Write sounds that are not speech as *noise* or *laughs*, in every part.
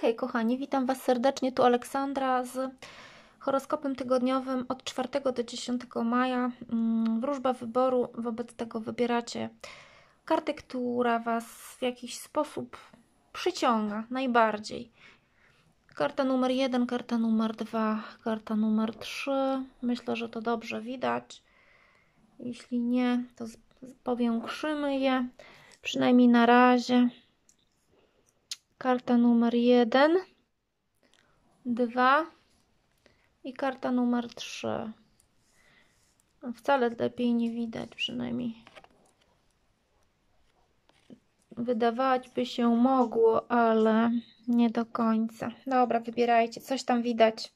Hej, kochani, witam Was serdecznie, tu Aleksandra z horoskopem tygodniowym od 4 do 10 maja. Mm, wróżba wyboru, wobec tego wybieracie kartę, która Was w jakiś sposób przyciąga najbardziej. Karta numer 1, karta numer 2, karta numer 3. Myślę, że to dobrze widać. Jeśli nie, to powiększymy je, przynajmniej na razie. Karta numer jeden, dwa i karta numer trzy. No, wcale lepiej nie widać, przynajmniej wydawać by się mogło, ale nie do końca. Dobra, wybierajcie. Coś tam widać.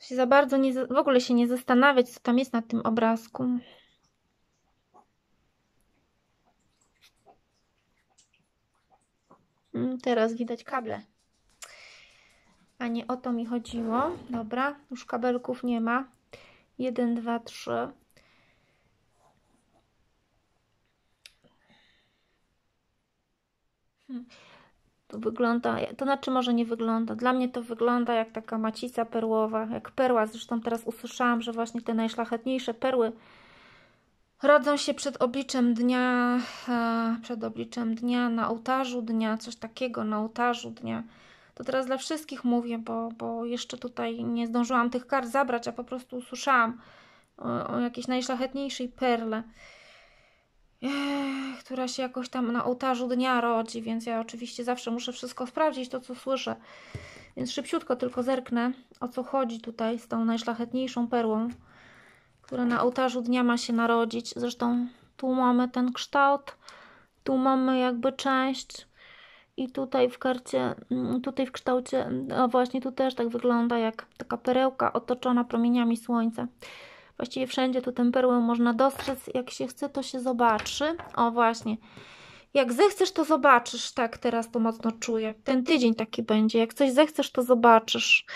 Się za bardzo nie, w ogóle się nie zastanawiać, co tam jest na tym obrazku. Mm, teraz widać kable. A nie o to mi chodziło. Dobra, już kabelków nie ma. 1, 2, 3. To wygląda, to znaczy może nie wygląda. Dla mnie to wygląda jak taka macica perłowa, jak perła. Zresztą teraz usłyszałam, że właśnie te najszlachetniejsze perły rodzą się przed obliczem dnia, e, przed obliczem dnia na ołtarzu dnia, coś takiego na ołtarzu dnia. To teraz dla wszystkich mówię, bo, bo jeszcze tutaj nie zdążyłam tych kart zabrać, a po prostu usłyszałam o, o jakiejś najszlachetniejszej perle, e, która się jakoś tam na ołtarzu dnia rodzi, więc ja oczywiście zawsze muszę wszystko sprawdzić, to co słyszę. Więc szybciutko tylko zerknę, o co chodzi tutaj z tą najszlachetniejszą perłą które na ołtarzu dnia ma się narodzić. Zresztą tu mamy ten kształt, tu mamy jakby część i tutaj w karcie, mm, tutaj w kształcie, no właśnie tu też tak wygląda jak taka perełka otoczona promieniami słońca. Właściwie wszędzie tu tę perłę można dostrzec, jak się chce to się zobaczy. O właśnie, jak zechcesz to zobaczysz, tak teraz to mocno czuję. Ten tydzień taki będzie, jak coś zechcesz to zobaczysz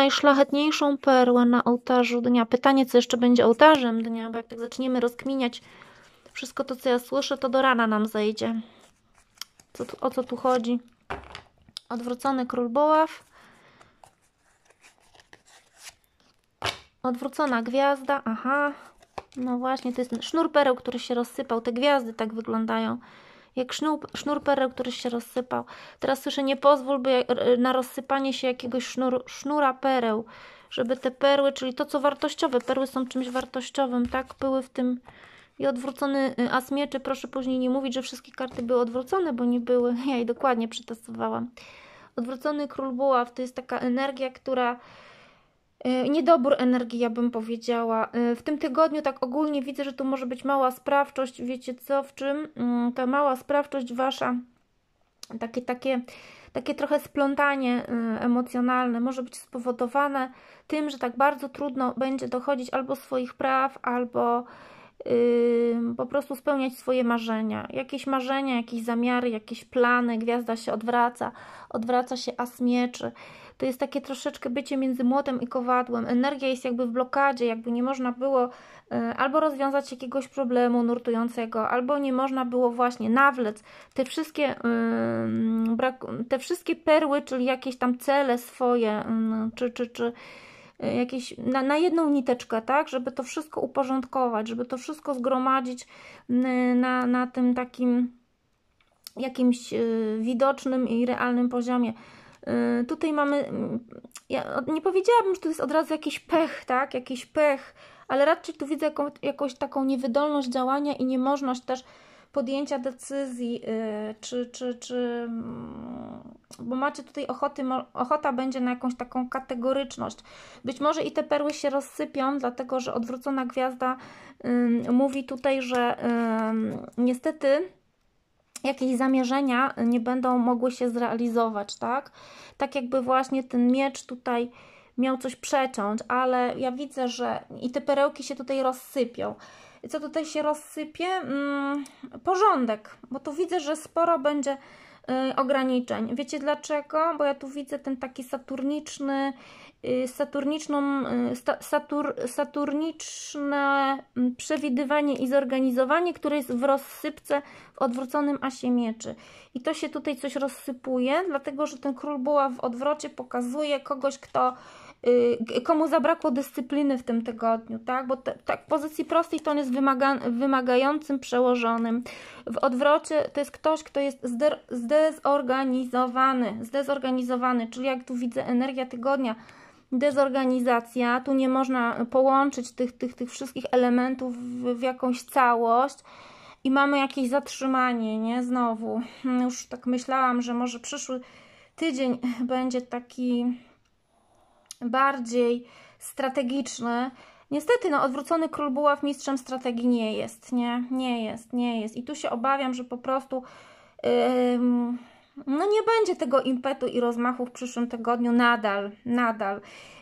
najszlachetniejszą perłę na ołtarzu dnia. Pytanie, co jeszcze będzie ołtarzem dnia, bo jak tak zaczniemy rozkminiać wszystko to, co ja słyszę, to do rana nam zejdzie. Co tu, o co tu chodzi? Odwrócony król Boław. Odwrócona gwiazda. Aha. No właśnie, to jest sznur pereł, który się rozsypał. Te gwiazdy tak wyglądają jak sznur, sznur pereł, który się rozsypał. Teraz słyszę, nie pozwól by na rozsypanie się jakiegoś sznur, sznura pereł, żeby te perły, czyli to, co wartościowe, perły są czymś wartościowym, tak? Były w tym i odwrócony y, as mieczy, proszę później nie mówić, że wszystkie karty były odwrócone, bo nie były, *laughs* ja je dokładnie przetestowałam. Odwrócony król buław to jest taka energia, która E, niedobór energii, ja bym powiedziała. E, w tym tygodniu tak ogólnie widzę, że tu może być mała sprawczość, wiecie co, w czym mm, ta mała sprawczość wasza, takie, takie, takie trochę splątanie e, emocjonalne może być spowodowane tym, że tak bardzo trudno będzie dochodzić albo swoich praw, albo po prostu spełniać swoje marzenia. Jakieś marzenia, jakieś zamiary, jakieś plany, gwiazda się odwraca, odwraca się as mieczy to jest takie troszeczkę bycie między młotem i kowadłem. Energia jest jakby w blokadzie, jakby nie można było e, albo rozwiązać jakiegoś problemu nurtującego, albo nie można było właśnie nawlec te wszystkie, e, te wszystkie perły, czyli jakieś tam cele swoje, e, czy, czy, czy jakieś na, na, jedną niteczkę, tak, żeby to wszystko uporządkować, żeby to wszystko zgromadzić na, na tym takim jakimś widocznym i realnym poziomie. Y, tutaj mamy, mm, ja nie powiedziałabym, że to jest od razu jakiś pech, tak, jakiś pech, ale raczej tu widzę jaką, jakąś taką niewydolność działania i niemożność też podjęcia decyzji, y, czy, czy, czy mm, bo macie tutaj ochoty, ochota będzie na jakąś taką kategoryczność. Być może i te perły się rozsypią, dlatego że odwrócona gwiazda mówi tutaj, że niestety jakieś zamierzenia nie będą mogły się zrealizować, tak? Tak jakby właśnie ten miecz tutaj miał coś przeciąć, ale ja widzę, że i te perełki się tutaj rozsypią. Co tutaj się rozsypie? Mm, porządek, bo tu widzę, że sporo będzie y, ograniczeń. Wiecie dlaczego? Bo ja tu widzę ten taki saturniczny, Y, saturniczną, y, satur, saturniczne mm, przewidywanie i zorganizowanie, które jest w rozsypce w odwróconym asie mieczy. I to się tutaj coś rozsypuje, dlatego że ten król buła w odwrocie pokazuje kogoś, kto y, komu zabrakło dyscypliny w tym tygodniu, tak? Bo tak w pozycji prostej to on jest wymaga, wymagającym przełożonym. W odwrocie to jest ktoś, kto jest zde, zdezorganizowany, zdezorganizowany, czyli jak tu widzę energia tygodnia, dezorganizacja, tu nie można połączyć tych, tych, tych wszystkich elementów w, w jakąś całość i mamy jakieś zatrzymanie, nie? Znowu. Hmm, już tak myślałam, że może przyszły tydzień *laughs* będzie taki bardziej strategiczny. Niestety, no, odwrócony król buław mistrzem strategii nie jest, nie? Nie jest, nie jest. I tu się obawiam, że po prostu... Yy, no nie będzie tego impetu i rozmachu w przyszłym tygodniu nadal, nadal.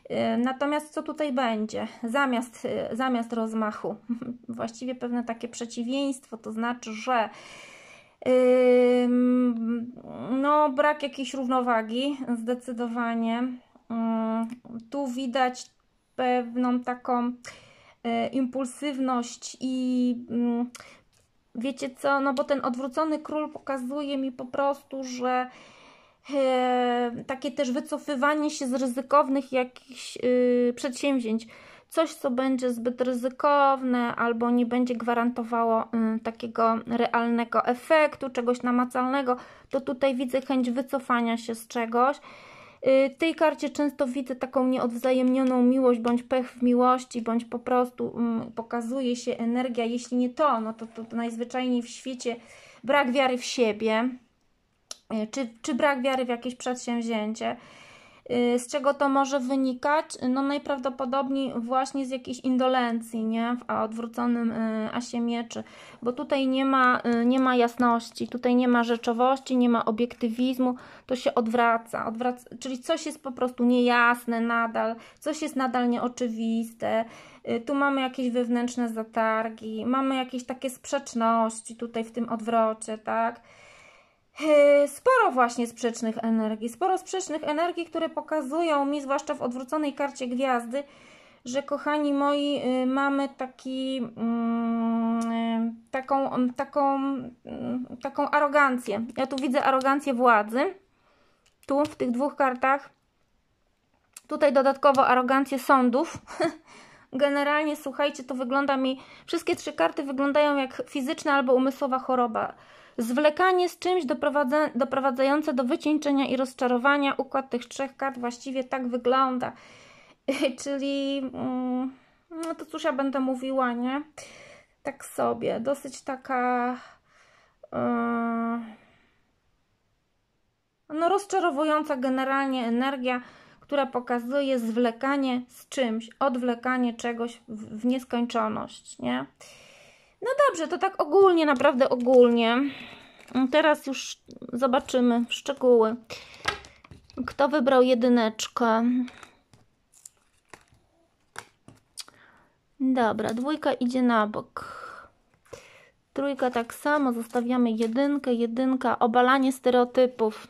E, natomiast co tutaj będzie? Zamiast, e, zamiast rozmachu, *laughs* właściwie pewne takie przeciwieństwo, to znaczy, że no, brak jakiejś równowagi, zdecydowanie. Mm, tu widać pewną taką e, impulsywność i mm, Wiecie co, no bo ten odwrócony król pokazuje mi po prostu, że e, takie też wycofywanie się z ryzykownych jakichś e, przedsięwzięć, coś co będzie zbyt ryzykowne albo nie będzie gwarantowało e, takiego realnego efektu, czegoś namacalnego, to tutaj widzę chęć wycofania się z czegoś, Y, w tej karcie często widzę taką nieodwzajemnioną miłość, bądź pech w miłości, bądź po prostu mm, pokazuje się energia, jeśli nie to, no to, to, to najzwyczajniej w świecie brak wiary w siebie, y, czy, czy brak wiary w jakieś przedsięwzięcie. Y, z czego to może wynikać? No najprawdopodobniej właśnie z jakiejś indolencji, nie? W odwróconym y, asie mieczy, bo tutaj nie ma, y, nie ma jasności, tutaj nie ma rzeczowości, nie ma obiektywizmu, to się odwraca, odwraca, czyli coś jest po prostu niejasne nadal, coś jest nadal nieoczywiste, tu mamy jakieś wewnętrzne zatargi, mamy jakieś takie sprzeczności tutaj w tym odwrocie, tak? Yy, sporo właśnie sprzecznych energii, sporo sprzecznych energii, które pokazują mi, zwłaszcza w odwróconej karcie gwiazdy, że kochani moi, yy, mamy taki, mm, taką, taką, mm, taką arogancję. Ja tu widzę arogancję władzy, tu w tych dwóch kartach. Tutaj dodatkowo arogancję sądów. *laughs* Generalnie, słuchajcie, to wygląda mi, wszystkie trzy karty wyglądają jak fizyczna albo umysłowa choroba Zwlekanie z czymś doprowadza, doprowadzające do wycieńczenia i rozczarowania. Układ tych trzech kart właściwie tak wygląda. *laughs* Czyli, mm, no to cóż ja będę mówiła, nie? Tak sobie, dosyć taka... Yy, no rozczarowująca generalnie energia, która pokazuje zwlekanie z czymś, odwlekanie czegoś w nieskończoność, nie? No dobrze, to tak ogólnie, naprawdę ogólnie. Mm, teraz już zobaczymy szczegóły. Kto wybrał jedyneczkę? Dobra, dwójka idzie na bok. Trójka tak samo, zostawiamy jedynkę, jedynka, obalanie stereotypów.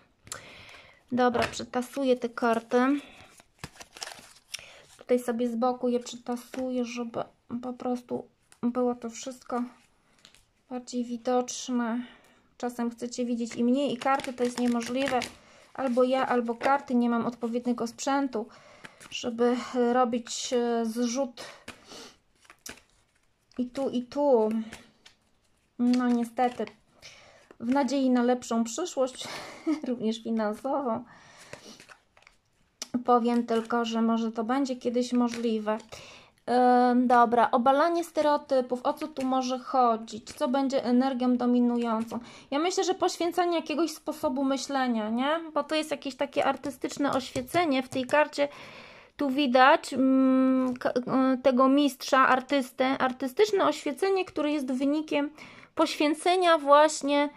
Dobra, przetasuję te karty. Tutaj sobie z boku je przetasuję, żeby po prostu było to wszystko bardziej widoczne. Czasem chcecie widzieć i mnie, i karty, to jest niemożliwe. Albo ja, albo karty, nie mam odpowiedniego sprzętu, żeby robić e, zrzut i tu, i tu. No niestety, w nadziei na lepszą przyszłość, *laughs* również finansową, powiem tylko, że może to będzie kiedyś możliwe dobra, obalanie stereotypów, o co tu może chodzić, co będzie energią dominującą. Ja myślę, że poświęcanie jakiegoś sposobu myślenia, nie? Bo to jest jakieś takie artystyczne oświecenie w tej karcie. Tu widać mm, y, tego mistrza, artystę, artystyczne oświecenie, które jest wynikiem poświęcenia właśnie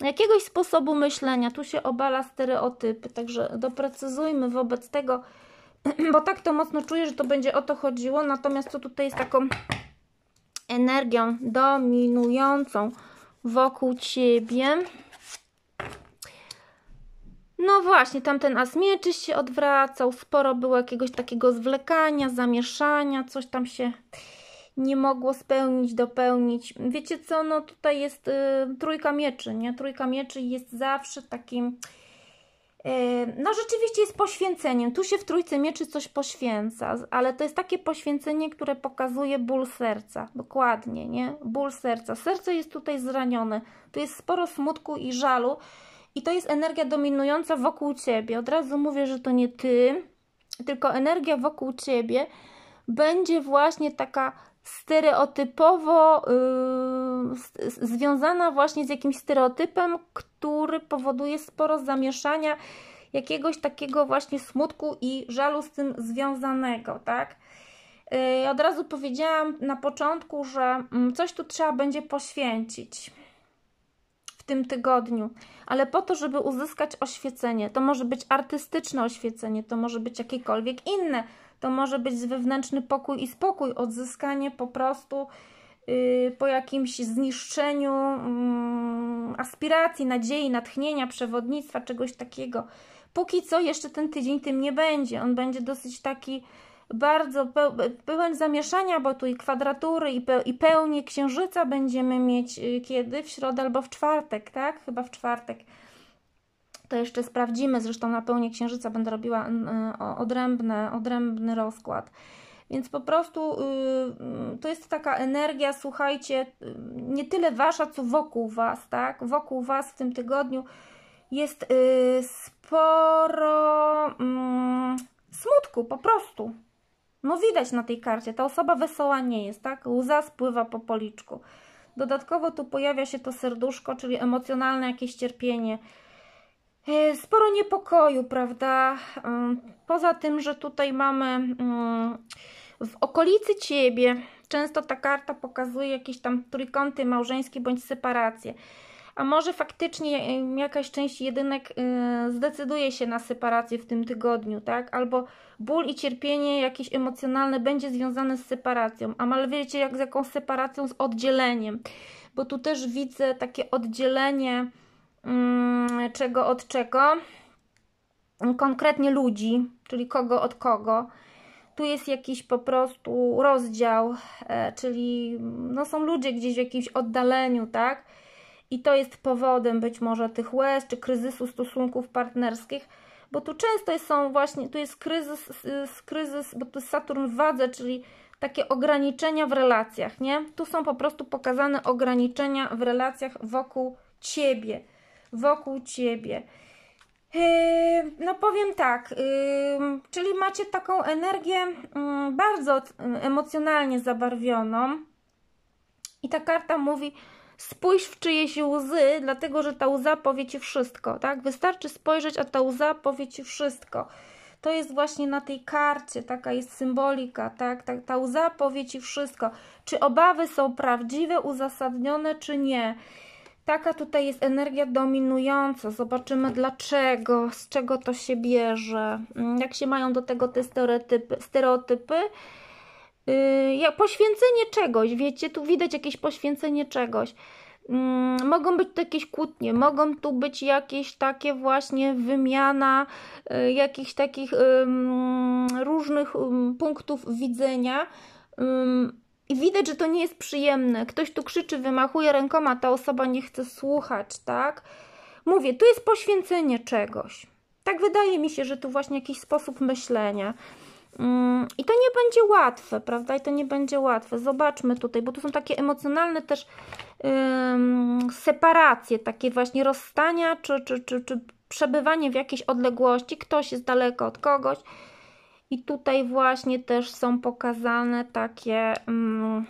jakiegoś sposobu myślenia. Tu się obala stereotypy, także doprecyzujmy wobec tego, *clears throat* bo tak to mocno czuję, że to będzie o to chodziło, natomiast co tutaj jest taką energią dominującą wokół Ciebie. No właśnie, tamten as mieczy się odwracał, sporo było jakiegoś takiego zwlekania, zamieszania, coś tam się nie mogło spełnić, dopełnić. Wiecie co, no tutaj jest y, trójka mieczy, nie? Trójka mieczy jest zawsze takim Yy, no, rzeczywiście jest poświęceniem. Tu się w trójce mieczy coś poświęca, ale to jest takie poświęcenie, które pokazuje ból serca. Dokładnie, nie? Ból serca. Serce jest tutaj zranione. Tu jest sporo smutku i żalu, i to jest energia dominująca wokół ciebie. Od razu mówię, że to nie ty, tylko energia wokół ciebie będzie właśnie taka stereotypowo yy, związana właśnie z jakimś stereotypem, który powoduje sporo zamieszania, jakiegoś takiego właśnie smutku i żalu z tym związanego, tak? Yy, od razu powiedziałam na początku, że mm, coś tu trzeba będzie poświęcić w tym tygodniu, ale po to, żeby uzyskać oświecenie, to może być artystyczne oświecenie, to może być jakiekolwiek inne to może być wewnętrzny pokój i spokój, odzyskanie po prostu yy, po jakimś zniszczeniu yy, aspiracji, nadziei, natchnienia, przewodnictwa, czegoś takiego. Póki co jeszcze ten tydzień tym nie będzie. On będzie dosyć taki bardzo pełen zamieszania, bo tu i kwadratury, i, pełnię księżyca będziemy mieć y, kiedy? W środę albo w czwartek, tak? Chyba w czwartek. To jeszcze sprawdzimy, zresztą na pełnię księżyca będę robiła mm, e, odrębne, odrębny rozkład. Więc po prostu y, to jest taka energia, słuchajcie, y, nie tyle wasza, co wokół was, tak? Wokół was w tym tygodniu jest y, sporo mm, smutku, po prostu. No widać na tej karcie, ta osoba wesoła nie jest, tak? Łza spływa po policzku. Dodatkowo tu pojawia się to serduszko, czyli emocjonalne jakieś cierpienie. E, sporo niepokoju, prawda? E, poza tym, że tutaj mamy mm, w okolicy ciebie, często ta karta pokazuje jakieś tam trójkąty małżeńskie bądź separacje. A może faktycznie e, jakaś część jedynek zdecyduje się na separację w tym tygodniu, tak? Albo ból i cierpienie jakieś emocjonalne będzie związane z separacją. A ale wiecie, jak z jaką separacją, z oddzieleniem. Bo tu też widzę takie oddzielenie Mm, czego od czego, konkretnie ludzi, czyli kogo od kogo. Tu jest jakiś po prostu rozdział, e, czyli mm, no są ludzie gdzieś w jakimś oddaleniu, tak? I to jest powodem być może tych łez czy kryzysu stosunków partnerskich, bo tu często są właśnie, tu jest kryzys, kryzys bo tu jest Saturn w wadze, czyli takie ograniczenia w relacjach, nie? Tu są po prostu pokazane ograniczenia w relacjach wokół Ciebie wokół ciebie. Yy, no powiem tak, yy, czyli macie taką energię mm, bardzo yy, emocjonalnie zabarwioną i ta karta mówi spójrz w czyjeś łzy, dlatego że ta łza powie Ci wszystko, tak? Wystarczy spojrzeć, a ta łza powie Ci wszystko. To jest właśnie na tej karcie, taka jest symbolika, tak? Ta, ta łza powie Ci wszystko. Czy obawy są prawdziwe, uzasadnione, czy nie? Taka tutaj jest energia dominująca. Zobaczymy dlaczego, z czego to się bierze, mm, jak się mają do tego te stereotypy. stereotypy. Yy, poświęcenie czegoś, wiecie, tu widać jakieś poświęcenie czegoś. Yy, mogą być tu jakieś kłótnie, mogą tu być jakieś takie właśnie wymiana yy, jakichś takich różnych punktów widzenia i widać, że to nie jest przyjemne. Ktoś tu krzyczy, wymachuje rękoma, ta osoba nie chce słuchać, tak? Mówię, tu jest poświęcenie czegoś. Tak wydaje mi się, że tu właśnie jakiś sposób myślenia. Mm, I to nie będzie łatwe, prawda? I to nie będzie łatwe. Zobaczmy tutaj, bo tu są takie emocjonalne też ym, separacje, takie właśnie rozstania, czy, czy, czy, czy przebywanie w jakiejś odległości. Ktoś jest daleko od kogoś. I tutaj właśnie też są pokazane takie mm,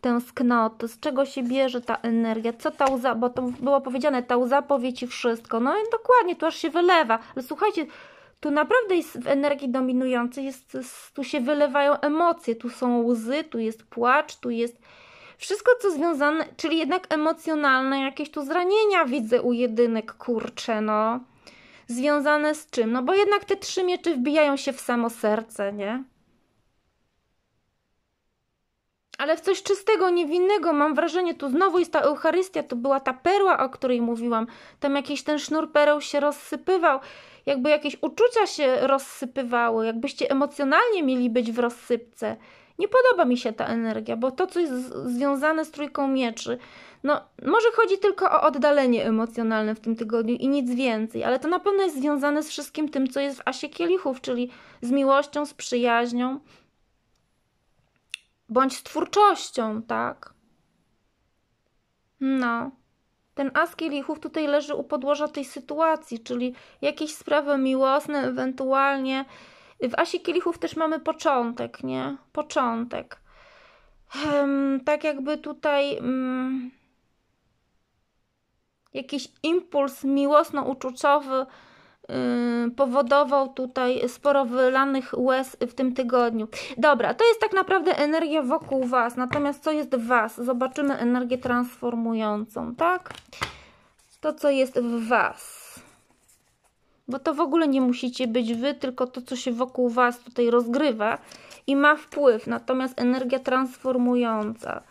tęsknoty, z czego się bierze ta energia, co ta łza, bo to było powiedziane, ta łza powie Ci wszystko. No i dokładnie, tu aż się wylewa. Ale słuchajcie, tu naprawdę jest w energii dominującej, jest, tu się wylewają emocje, tu są łzy, tu jest płacz, tu jest wszystko co związane, czyli jednak emocjonalne, jakieś tu zranienia widzę u jedynek, kurcze no związane z czym? No bo jednak te trzy miecze wbijają się w samo serce, nie? Ale w coś czystego, niewinnego mam wrażenie, tu znowu jest ta Eucharystia, tu była ta perła, o której mówiłam. Tam jakiś ten sznur pereł się rozsypywał, jakby jakieś uczucia się rozsypywały, jakbyście emocjonalnie mieli być w rozsypce. Nie podoba mi się ta energia, bo to, co jest związane z trójką mieczy, no może chodzi tylko o oddalenie emocjonalne w tym tygodniu i nic więcej, ale to na pewno jest związane z wszystkim tym, co jest w Asie Kielichów, czyli z miłością, z przyjaźnią, bądź z twórczością, tak? No. Ten as kielichów tutaj leży u podłoża tej sytuacji, czyli jakieś sprawy miłosne, ewentualnie w Asi Kielichów też mamy początek, nie? Początek. tak jakby tutaj mm, jakiś impuls miłosno-uczuciowy y, powodował tutaj sporo wylanych łez w tym tygodniu. Dobra, to jest tak naprawdę energia wokół Was, natomiast co jest w Was? Zobaczymy energię transformującą, tak? To, co jest w Was bo to w ogóle nie musicie być wy, tylko to, co się wokół was tutaj rozgrywa i ma wpływ. Natomiast energia transformująca,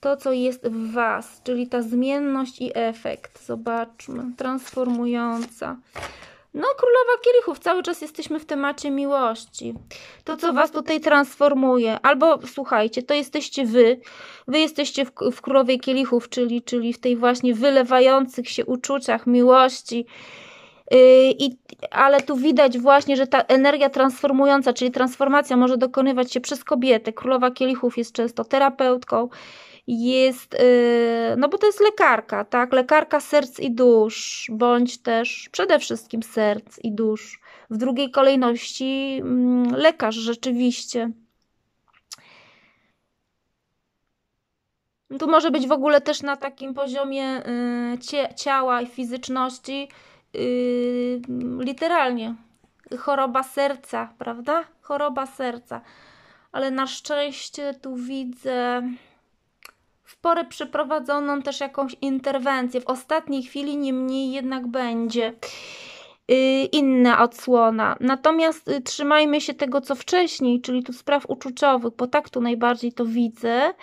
to, co jest w was, czyli ta zmienność i efekt, zobaczmy, transformująca. No, królowa kielichów, cały czas jesteśmy w temacie miłości. To, co was tutaj transformuje, albo słuchajcie, to jesteście wy, wy jesteście w, w królowej kielichów, czyli, czyli w tej właśnie wylewających się uczuciach miłości, Y, I, ale tu widać właśnie, że ta energia transformująca, czyli transformacja może dokonywać się przez kobietę. Królowa Kielichów jest często terapeutką, jest, y, no bo to jest lekarka, tak? Lekarka serc i dusz, bądź też przede wszystkim serc i dusz. W drugiej kolejności mm, lekarz rzeczywiście. Tu może być w ogóle też na takim poziomie y, ciała i fizyczności yy, literalnie choroba serca, prawda? Choroba serca. Ale na szczęście tu widzę w porę przeprowadzoną też jakąś interwencję. W ostatniej chwili niemniej jednak będzie yy, inna odsłona. Natomiast y, trzymajmy się tego, co wcześniej, czyli tu spraw uczuciowych, bo tak tu najbardziej to widzę.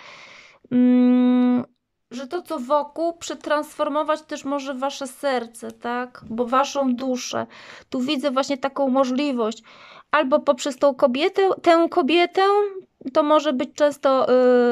Mm, że to, co wokół, przetransformować też może wasze serce, tak? Bo waszą duszę. Tu widzę właśnie taką możliwość. Albo poprzez tą kobietę, tę kobietę, to może być często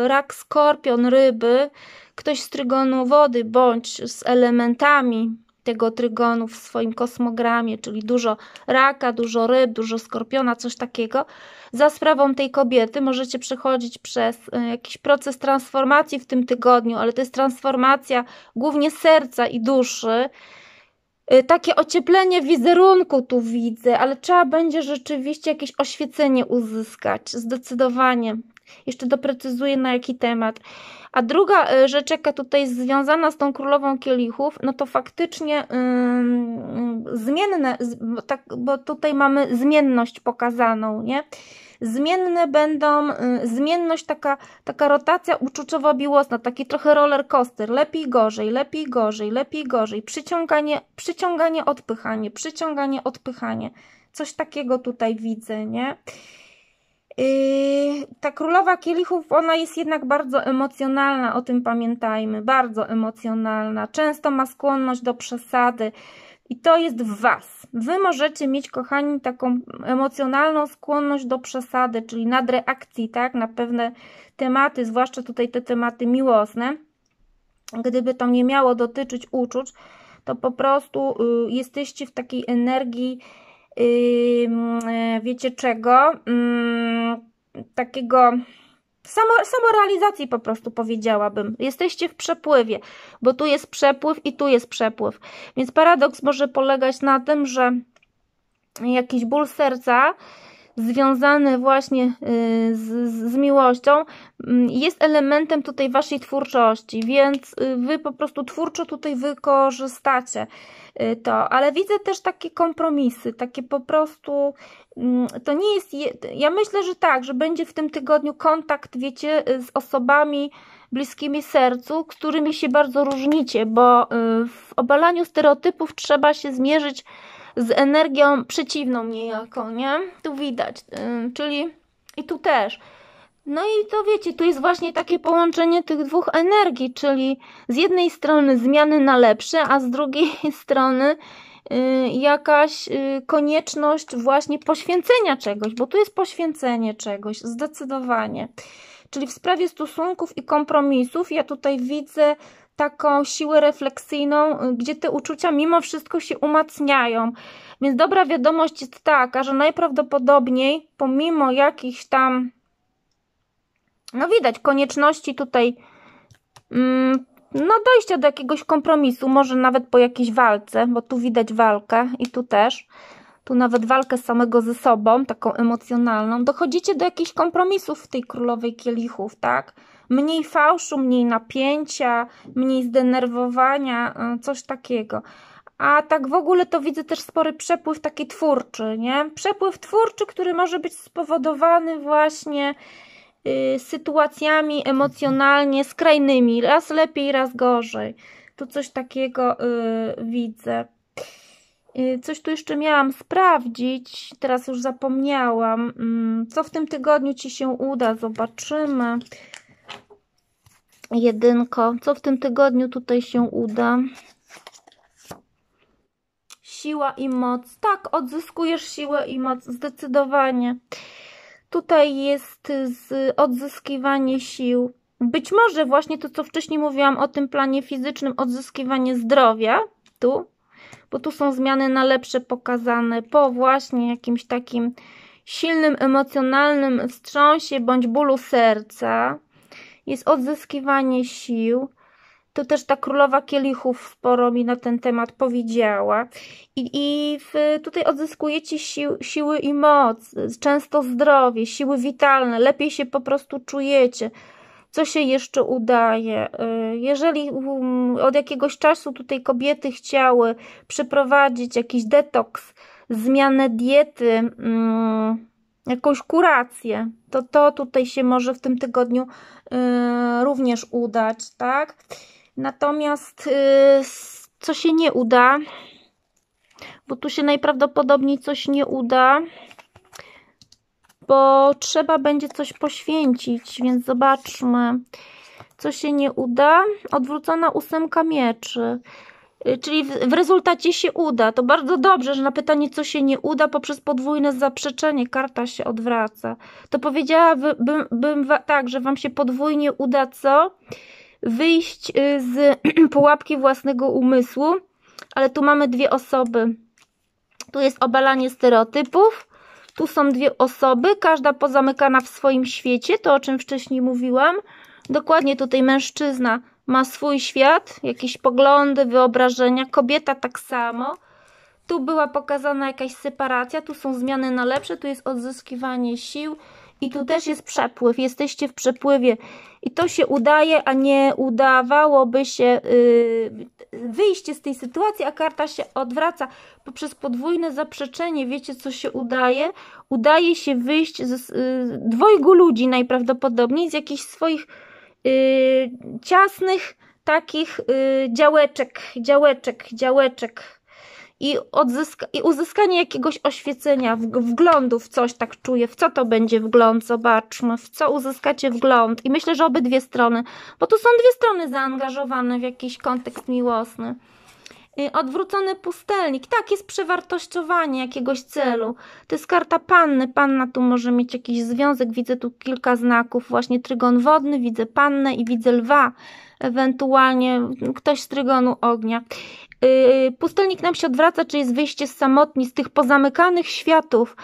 y, rak, skorpion, ryby, ktoś z trygonu wody, bądź z elementami, tego trygonu w swoim kosmogramie, czyli dużo raka, dużo ryb, dużo skorpiona, coś takiego. Za sprawą tej kobiety możecie przechodzić przez e, jakiś proces transformacji w tym tygodniu, ale to jest transformacja głównie serca i duszy. E, takie ocieplenie wizerunku tu widzę, ale trzeba będzie rzeczywiście jakieś oświecenie uzyskać, zdecydowanie jeszcze doprecyzuję na jaki temat. A druga y, rzecz, jaka tutaj jest związana z tą królową kielichów, no to faktycznie yy, zmienne, bo, tak, bo tutaj mamy zmienność pokazaną, nie? zmienne będą, y, zmienność, taka, taka rotacja uczuciowo-biłosna, taki trochę roller coaster, lepiej, gorzej, lepiej, gorzej, lepiej, gorzej, przyciąganie, przyciąganie, odpychanie, przyciąganie, odpychanie. Coś takiego tutaj widzę, nie? Yy, ta królowa kielichów, ona jest jednak bardzo emocjonalna, o tym pamiętajmy, bardzo emocjonalna, często ma skłonność do przesady i to jest w Was. Wy możecie mieć, kochani, taką emocjonalną skłonność do przesady, czyli nadreakcji, tak, na pewne tematy, zwłaszcza tutaj te tematy miłosne. Gdyby to nie miało dotyczyć uczuć, to po prostu y, jesteście w takiej energii E, wiecie czego, mm, takiego samo, samorealizacji po prostu powiedziałabym. Jesteście w przepływie, bo tu jest przepływ i tu jest przepływ. Więc paradoks może polegać na tym, że jakiś ból serca związane właśnie y, z, z, miłością, mm, jest elementem tutaj waszej twórczości, więc y, wy po prostu twórczo tutaj wykorzystacie y, to, ale widzę też takie kompromisy, takie po prostu mm, to nie jest, ja myślę, że tak, że będzie w tym tygodniu kontakt, wiecie, z osobami bliskimi sercu, którymi się bardzo różnicie, bo w obalaniu stereotypów trzeba się zmierzyć z energią przeciwną niejako, tak. nie? Tu widać, y, czyli i tu też. No i to wiecie, tu jest właśnie takie połączenie tych dwóch energii, czyli z jednej strony zmiany na lepsze, a z drugiej *laughs* strony y, jakaś y, konieczność właśnie poświęcenia czegoś, bo tu jest poświęcenie czegoś, zdecydowanie. Czyli w sprawie stosunków i kompromisów ja tutaj widzę taką siłę refleksyjną, y, gdzie te uczucia mimo wszystko się umacniają. Więc dobra wiadomość jest taka, że najprawdopodobniej, pomimo jakichś tam, no widać, konieczności tutaj, mm, no dojścia do jakiegoś kompromisu, może nawet po jakiejś walce, bo tu widać walkę i tu też, tu nawet walkę samego ze sobą, taką emocjonalną, dochodzicie do jakichś kompromisów w tej królowej kielichów, tak? Mniej fałszu, mniej napięcia, mniej zdenerwowania, e, coś takiego. A tak w ogóle to widzę też spory przepływ taki twórczy, nie? Przepływ twórczy, który może być spowodowany właśnie y, sytuacjami emocjonalnie skrajnymi, raz lepiej, raz gorzej. Tu coś takiego y, widzę. Y, coś tu jeszcze miałam sprawdzić, teraz już zapomniałam. Mm, co w tym tygodniu Ci się uda, zobaczymy jedynko. Co w tym tygodniu tutaj się uda? Siła i moc. Tak, odzyskujesz siłę i moc, zdecydowanie. Tutaj jest z odzyskiwanie sił. Być może właśnie to, co wcześniej mówiłam o tym planie fizycznym, odzyskiwanie zdrowia, tu, bo tu są zmiany na lepsze pokazane po właśnie jakimś takim silnym emocjonalnym wstrząsie bądź bólu serca, jest odzyskiwanie sił. To też ta królowa kielichów sporo mi na ten temat powiedziała. I, i w, tutaj odzyskujecie sił, siły i moc, często zdrowie, siły witalne, lepiej się po prostu czujecie co się jeszcze udaje. Y, jeżeli um, od jakiegoś czasu tutaj kobiety chciały przeprowadzić jakiś detoks, zmianę diety, mm, jakąś kurację, to to tutaj się może w tym tygodniu y, również udać, tak? Natomiast y, co się nie uda, bo tu się najprawdopodobniej coś nie uda, bo trzeba będzie coś poświęcić, więc zobaczmy, co się nie uda. Odwrócona ósemka mieczy. Y, czyli w, rezultacie się uda. To bardzo dobrze, że na pytanie, co się nie uda, poprzez podwójne zaprzeczenie karta się odwraca. To powiedziałabym bym tak, że Wam się podwójnie uda co? Wyjść y, z *clears throat* pułapki własnego umysłu, ale tu mamy dwie osoby. Tu jest obalanie stereotypów, tu są dwie osoby, każda pozamykana w swoim świecie, to o czym wcześniej mówiłam. Dokładnie tutaj mężczyzna ma swój świat, jakieś poglądy, wyobrażenia, kobieta tak samo. Tu była pokazana jakaś separacja, tu są zmiany na lepsze, tu jest odzyskiwanie sił i tu też jest przepływ, jesteście w przepływie i to się udaje, a nie udawałoby się yy, wyjście z tej sytuacji, a karta się odwraca poprzez podwójne zaprzeczenie, wiecie co się udaje? Udaje się wyjść z yy, dwojgu ludzi najprawdopodobniej, z jakichś swoich Y, ciasnych takich y, działeczek, działeczek, działeczek i, odzyska, i uzyskanie jakiegoś oświecenia, wglądu w coś, tak czuję, w co to będzie wgląd, zobaczmy, w co uzyskacie wgląd. I myślę, że obydwie strony, bo tu są dwie strony zaangażowane w jakiś kontekst miłosny. Y, odwrócony pustelnik, tak, jest przewartościowanie jakiegoś celu. To jest karta panny. Panna tu może mieć jakiś związek. Widzę tu kilka znaków, właśnie trygon wodny, widzę pannę i widzę lwa ewentualnie ktoś z trygonu ognia. Y, pustelnik nam się odwraca, czy jest wyjście z samotni, z tych pozamykanych światów,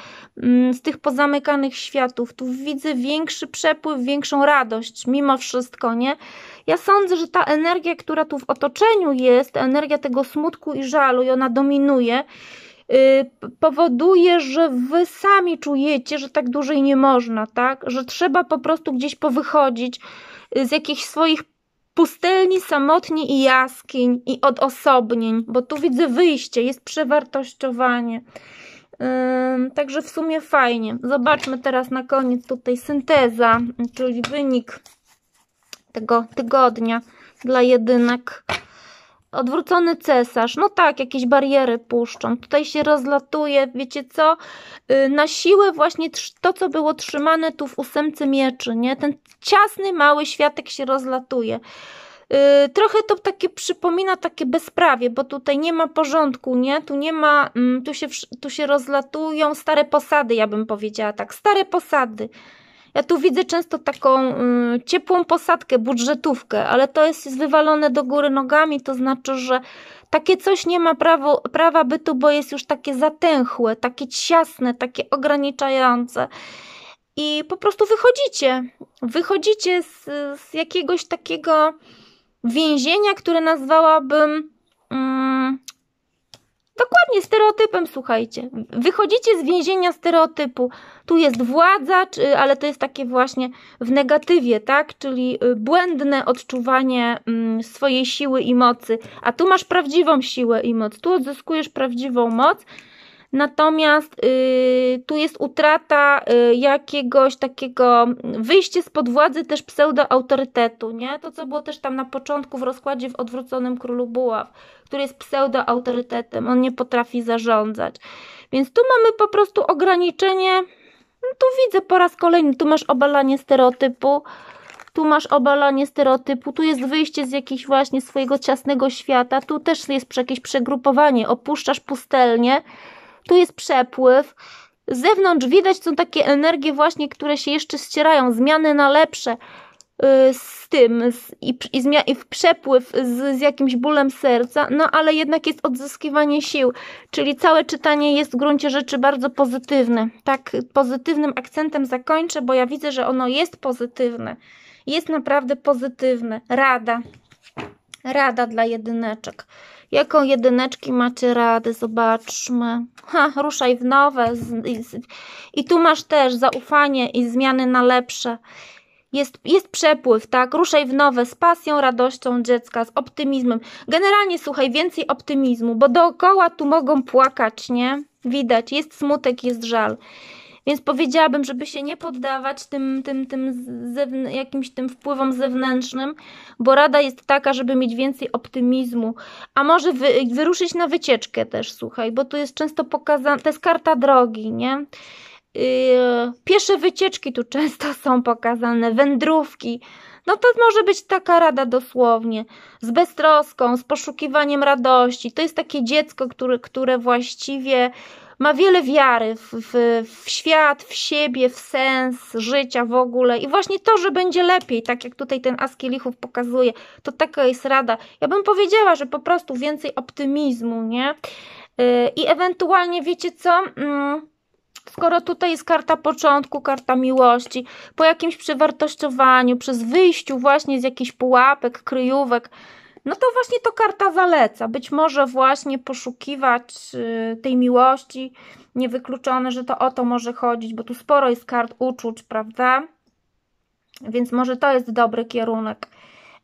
mm, z tych pozamykanych światów. Tu widzę większy przepływ, większą radość, mimo wszystko, nie? Ja sądzę, że ta energia, która tu w otoczeniu jest, energia tego smutku i żalu, i ona dominuje, y, powoduje, że wy sami czujecie, że tak dłużej nie można, tak? Że trzeba po prostu gdzieś powychodzić y, z jakichś swoich pustelni, samotni i jaskiń i odosobnień, bo tu widzę wyjście, jest przewartościowanie. Yy, także w sumie fajnie. Zobaczmy teraz na koniec tutaj synteza, czyli wynik tego tygodnia dla jedynek odwrócony cesarz, no tak, jakieś bariery puszczą, tutaj się rozlatuje, wiecie co, y, na siłę właśnie to, co było trzymane tu w ósemce mieczy, nie, ten ciasny, mały światek się rozlatuje. Y, trochę to takie przypomina takie bezprawie, bo tutaj nie ma porządku, nie? Tu nie ma, mm, tu się, tu się rozlatują stare posady, ja bym powiedziała tak, stare posady. Ja tu widzę często taką y, ciepłą posadkę, budżetówkę, ale to jest wywalone do góry nogami, to znaczy, że takie coś nie ma prawo, prawa bytu, bo jest już takie zatęchłe, takie ciasne, takie ograniczające. I po prostu wychodzicie. Wychodzicie z, z jakiegoś takiego więzienia, które nazwałabym. Mm, Dokładnie, stereotypem, słuchajcie. Wychodzicie z więzienia stereotypu. Tu jest władza, czy, ale to jest takie właśnie w negatywie, tak? Czyli y, błędne odczuwanie mm, swojej siły i mocy. A tu masz prawdziwą siłę i moc. Tu odzyskujesz prawdziwą moc Natomiast y, tu jest utrata y, jakiegoś takiego mm, wyjście spod władzy też pseudoautorytetu, nie? To, co było też tam na początku w rozkładzie w odwróconym królu buław, który jest pseudoautorytetem, on nie potrafi zarządzać. Więc tu mamy po prostu ograniczenie. No tu widzę po raz kolejny, tu masz obalanie stereotypu, tu masz obalanie stereotypu, tu jest wyjście z jakiegoś właśnie swojego ciasnego świata, tu też jest jakieś przegrupowanie, opuszczasz pustelnię, tu jest przepływ. Z zewnątrz widać są takie energie właśnie, które się jeszcze ścierają, zmiany na lepsze y, z tym z, i, i, zmia, i w przepływ z, z jakimś bólem serca, no ale jednak jest odzyskiwanie sił, czyli całe czytanie jest w gruncie rzeczy bardzo pozytywne. Tak pozytywnym akcentem zakończę, bo ja widzę, że ono jest pozytywne. Jest naprawdę pozytywne. Rada. Rada dla jedyneczek. Jaką jedyneczki macie radę? Zobaczmy. Ha, ruszaj w nowe. I tu masz też zaufanie i zmiany na lepsze. Jest, jest przepływ, tak? Ruszaj w nowe z pasją, radością dziecka, z optymizmem. Generalnie, słuchaj, więcej optymizmu, bo dookoła tu mogą płakać, nie? Widać, jest smutek, jest żal. Więc powiedziałabym, żeby się nie poddawać tym, tym, tym zewn- jakimś tym wpływom zewnętrznym, bo rada jest taka, żeby mieć więcej optymizmu, a może wy, wyruszyć na wycieczkę też, słuchaj, bo tu jest często pokazane, to jest karta drogi, nie? Yy, piesze wycieczki tu często *laughs* są pokazane, wędrówki. No to może być taka rada dosłownie, z beztroską, z poszukiwaniem radości. To jest takie dziecko, które, które właściwie ma wiele wiary w, w, w, świat, w siebie, w sens życia w ogóle i właśnie to, że będzie lepiej, tak jak tutaj ten Askielichów pokazuje, to taka jest rada. Ja bym powiedziała, że po prostu więcej optymizmu, nie? Y, I ewentualnie, wiecie co? Mm, skoro tutaj jest karta początku, karta miłości, po jakimś przewartościowaniu, przez wyjściu właśnie z jakichś pułapek, kryjówek, no to właśnie to karta zaleca. Być może właśnie poszukiwać y, tej miłości, niewykluczone, że to o to może chodzić, bo tu sporo jest kart uczuć, prawda? Więc może to jest dobry kierunek.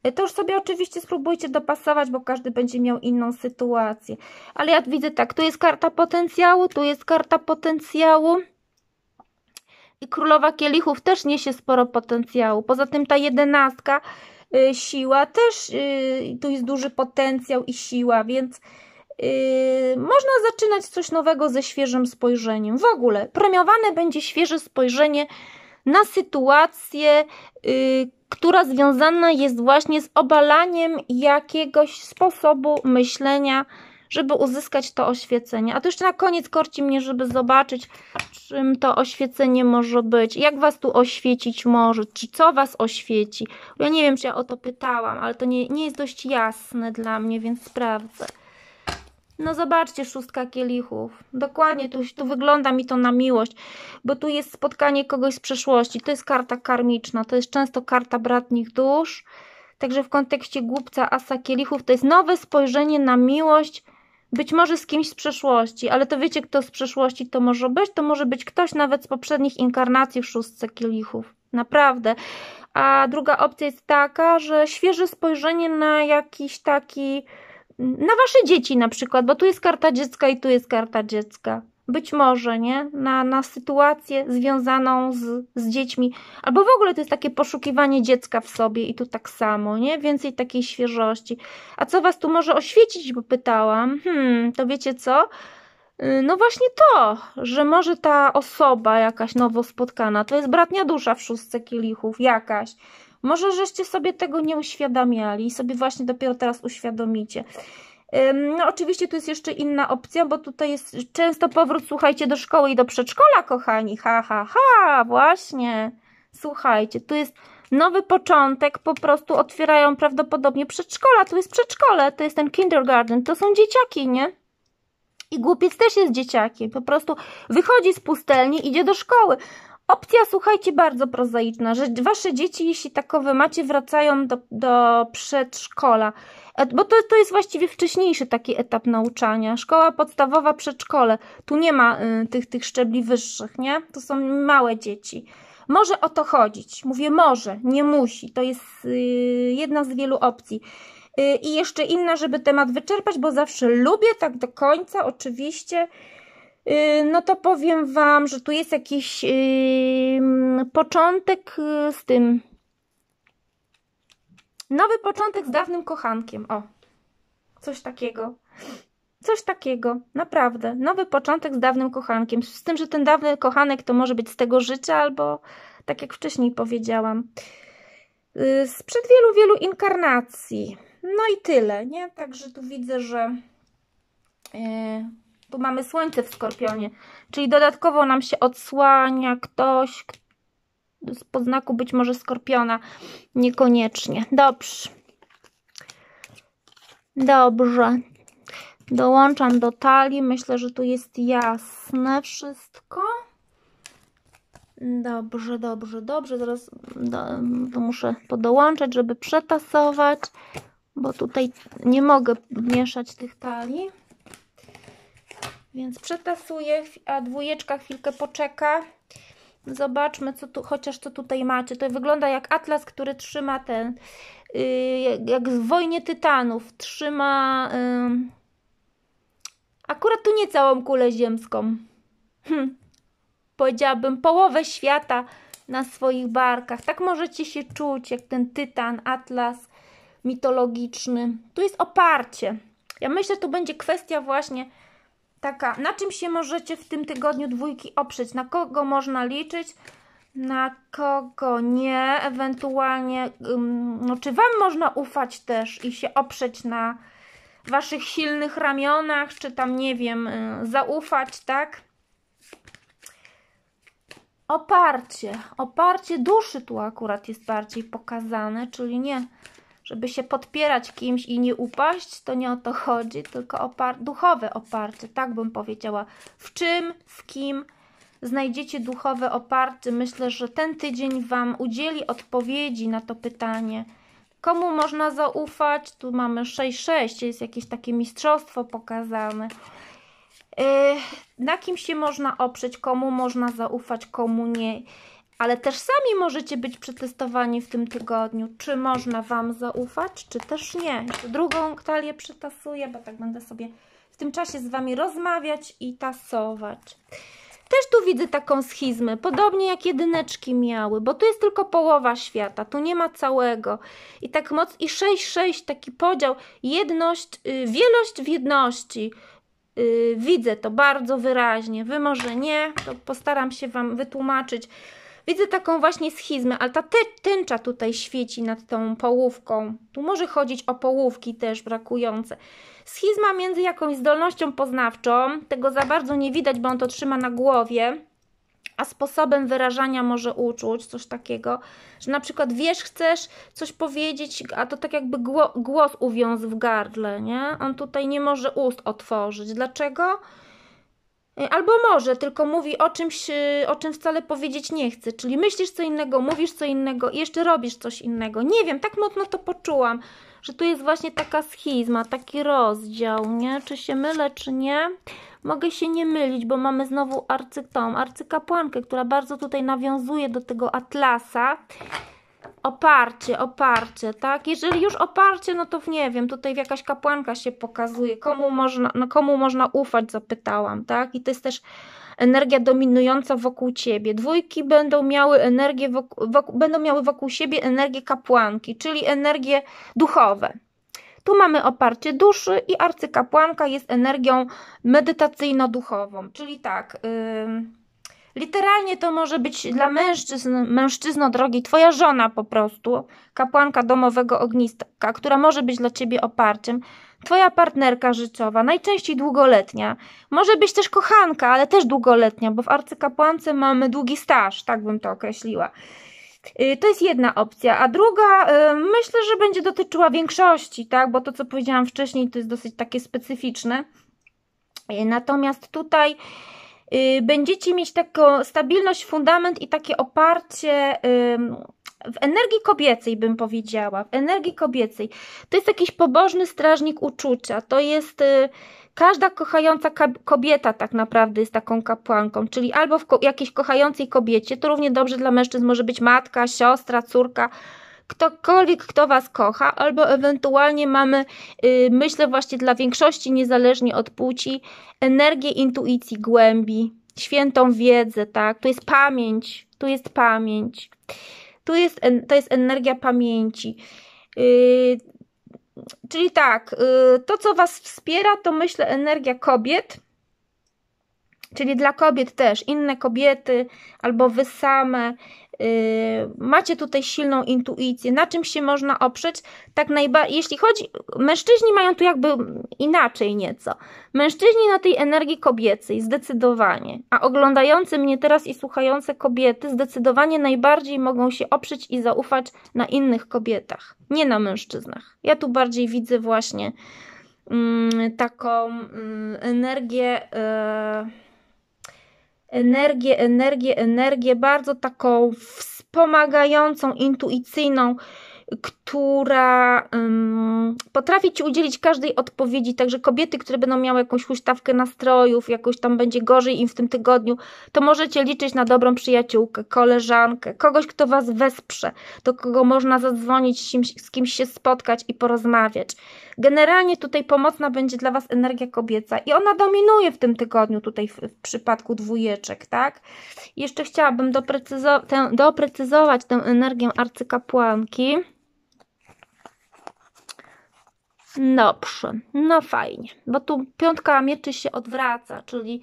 Y, to już sobie oczywiście spróbujcie dopasować, bo każdy będzie miał inną sytuację. Ale ja widzę tak, tu jest karta potencjału, tu jest karta potencjału. I królowa kielichów też niesie sporo potencjału. Poza tym ta jedenastka Y, siła też, y, tu jest duży potencjał i siła, więc y, można zaczynać coś nowego ze świeżym spojrzeniem. W ogóle premiowane będzie świeże spojrzenie na sytuację, która związana jest właśnie z obalaniem jakiegoś sposobu myślenia żeby uzyskać to oświecenie. A to jeszcze na koniec korci mnie, żeby zobaczyć, czym to oświecenie może być. Jak was tu oświecić może? Czy co was oświeci? Ja nie wiem, czy ja o to pytałam, ale to nie, nie jest dość jasne dla mnie, więc sprawdzę. No zobaczcie, szóstka kielichów. Dokładnie, tu, tu wygląda mi to na miłość, bo tu jest spotkanie kogoś z przeszłości. To jest karta karmiczna, to jest często karta bratnich dusz. Także w kontekście głupca asa kielichów to jest nowe spojrzenie na miłość, być może z kimś z przeszłości, ale to wiecie, kto z przeszłości to może być? To może być ktoś nawet z poprzednich inkarnacji w szóstce kielichów. Naprawdę. A druga opcja jest taka, że świeże spojrzenie na jakiś taki, na wasze dzieci na przykład, bo tu jest karta dziecka i tu jest karta dziecka być może, nie? Na, na sytuację związaną z, z dziećmi, albo w ogóle to jest takie poszukiwanie dziecka w sobie i tu tak samo, nie? Więcej takiej świeżości. A co was tu może oświecić, bo pytałam. Hmm, to wiecie co? Y, no właśnie to, że może ta osoba jakaś nowo spotkana, to jest bratnia dusza w szóstce kielichów, jakaś. Może żeście sobie tego nie uświadamiali i sobie właśnie dopiero teraz uświadomicie. No oczywiście tu jest jeszcze inna opcja, bo tutaj jest często powrót, słuchajcie, do szkoły i do przedszkola, kochani. Ha, ha, ha, właśnie. Słuchajcie, tu jest nowy początek, po prostu otwierają prawdopodobnie przedszkola. Tu jest przedszkole, to jest ten kindergarten, to są dzieciaki, nie? I głupiec też jest dzieciakiem, po prostu wychodzi z pustelni, idzie do szkoły. Opcja, słuchajcie, bardzo prozaiczna, że wasze dzieci, jeśli takowe macie, wracają do, do przedszkola, e, bo to, to jest właściwie wcześniejszy taki etap nauczania. Szkoła podstawowa, przedszkole. Tu nie ma y, tych, tych szczebli wyższych, nie? To są małe dzieci. Może o to chodzić. Mówię może, nie musi. To jest y, jedna z wielu opcji. Y, I jeszcze inna, żeby temat wyczerpać, bo zawsze lubię tak do końca, oczywiście Y, no to powiem Wam, że tu jest jakiś y, początek y, z tym. Nowy początek z dawnym kochankiem. O, coś takiego. Coś takiego, naprawdę. Nowy początek z dawnym kochankiem. Z tym, że ten dawny kochanek to może być z tego życia, albo tak jak wcześniej powiedziałam, sprzed wielu, wielu inkarnacji. No i tyle, nie? Także tu widzę, że tu mamy słońce w skorpionie, czyli dodatkowo nam się odsłania ktoś z poznaku być może skorpiona. Niekoniecznie. Dobrze. Dobrze. Dołączam do talii. Myślę, że tu jest jasne wszystko. Dobrze, dobrze, dobrze. Zaraz do, to muszę to żeby przetasować, bo tutaj nie mogę mieszać tych talii. Więc przetasuję, a dwójeczka chwilkę poczeka. Zobaczmy, co tu, chociaż co tutaj macie. To wygląda jak atlas, który trzyma ten, yy, jak w Wojnie Tytanów, trzyma yy, akurat tu nie całą kulę ziemską. Hm. Powiedziałabym połowę świata na swoich barkach. Tak możecie się czuć, jak ten tytan, atlas mitologiczny. Tu jest oparcie. Ja myślę, że to będzie kwestia właśnie taka, na czym się możecie w tym tygodniu dwójki oprzeć? Na kogo można liczyć? Na kogo nie? Ewentualnie, no, czy Wam można ufać też i się oprzeć na Waszych silnych ramionach, czy tam, nie wiem, y, zaufać, tak? Oparcie, oparcie duszy tu akurat jest bardziej pokazane, czyli nie żeby się podpierać kimś i nie upaść, to nie o to chodzi, tylko opar duchowe oparcie, tak bym powiedziała. W czym, w kim znajdziecie duchowe oparcie? Myślę, że ten tydzień Wam udzieli odpowiedzi na to pytanie. Komu można zaufać? Tu mamy 6-6, jest jakieś takie mistrzostwo pokazane. Y, na kim się można oprzeć, komu można zaufać, komu nie ale też sami możecie być przetestowani w tym tygodniu, czy można Wam zaufać, czy też nie. Jeszcze drugą talię przytasuję, bo tak będę sobie w tym czasie z Wami rozmawiać i tasować. Też tu widzę taką schizmę, podobnie jak jedyneczki miały, bo tu jest tylko połowa świata, tu nie ma całego. I tak moc i 6-6 taki podział, jedność, y, wielość w jedności. Y, widzę to bardzo wyraźnie. Wy może nie, to postaram się Wam wytłumaczyć. Widzę taką właśnie schizmę, ale ta te, tęcza tutaj świeci nad tą połówką. Tu może chodzić o połówki też brakujące. Schizma między jakąś zdolnością poznawczą, tego za bardzo nie widać, bo on to trzyma na głowie, a sposobem wyrażania może uczuć, coś takiego, że na przykład wiesz, chcesz coś powiedzieć, a to tak jakby głos uwiązł w gardle, nie? On tutaj nie może ust otworzyć. Dlaczego? Y, albo może, tylko mówi o czymś, y, o czym wcale powiedzieć nie chce. Czyli myślisz co innego, mówisz co innego i jeszcze robisz coś innego. Nie wiem, tak mocno to poczułam, że tu jest właśnie taka schizma, taki rozdział, nie? Czy się mylę, czy nie? Mogę się nie mylić, bo mamy znowu arcytom, arcykapłankę, która bardzo tutaj nawiązuje do tego atlasa. Oparcie, oparcie, tak? Jeżeli już oparcie, no to nie wiem, tutaj jakaś kapłanka się pokazuje. Komu można, no komu można ufać, zapytałam, tak? I to jest też energia dominująca wokół ciebie. Dwójki będą miały energię wokół, wokół, będą miały wokół siebie energię kapłanki, czyli energie duchowe. Tu mamy oparcie duszy i arcykapłanka jest energią medytacyjno-duchową, czyli tak. Yy Literalnie to może być dla mężczyzn, mężczyzno drogi, twoja żona po prostu, kapłanka domowego ogniska, która może być dla ciebie oparciem, twoja partnerka życiowa, najczęściej długoletnia. Może być też kochanka, ale też długoletnia, bo w arcykapłance mamy długi staż, tak bym to określiła. Y, to jest jedna opcja, a druga y, myślę, że będzie dotyczyła większości, tak? bo to co powiedziałam wcześniej to jest dosyć takie specyficzne. Y, natomiast tutaj Y, będziecie mieć taką stabilność, fundament i takie oparcie w energii kobiecej, bym powiedziała, w energii kobiecej. To jest jakiś pobożny strażnik uczucia, to jest y, każda kochająca kobieta tak naprawdę jest taką kapłanką, czyli albo w jakiejś kochającej kobiecie, to równie dobrze dla mężczyzn może być matka, siostra, córka, ktokolwiek, kto Was kocha, albo ewentualnie mamy, y, myślę właśnie dla większości, niezależnie od płci, energię intuicji głębi, świętą wiedzę, tak? Tu jest pamięć, tu jest pamięć, tu jest, to jest energia pamięci. Y, czyli tak, y, to co Was wspiera, to myślę energia kobiet, czyli dla kobiet też, inne kobiety albo Wy same, Y, macie tutaj silną intuicję, na czym się można oprzeć, tak najbardziej, jeśli chodzi, mężczyźni mają tu jakby inaczej nieco. Mężczyźni na tej energii kobiecej, zdecydowanie, a oglądający mnie teraz i słuchające kobiety zdecydowanie najbardziej mogą się oprzeć i zaufać na innych kobietach, nie na mężczyznach. Ja tu bardziej widzę właśnie mm, taką mm, energię... Yy energię, energię, energię bardzo taką wspomagającą, intuicyjną, która um, potrafi Ci udzielić każdej odpowiedzi, także kobiety, które będą miały jakąś huśtawkę nastrojów, jakoś tam będzie gorzej im w tym tygodniu, to możecie liczyć na dobrą przyjaciółkę, koleżankę, kogoś, kto Was wesprze, do kogo można zadzwonić, z kimś, z kimś się spotkać i porozmawiać. Generalnie tutaj pomocna będzie dla Was energia kobieca i ona dominuje w tym tygodniu tutaj w, w przypadku dwójeczek, tak? Jeszcze chciałabym doprecyzo doprecyzować tę energię arcykapłanki. Dobrze, no fajnie, bo tu piątka mieczy się odwraca, czyli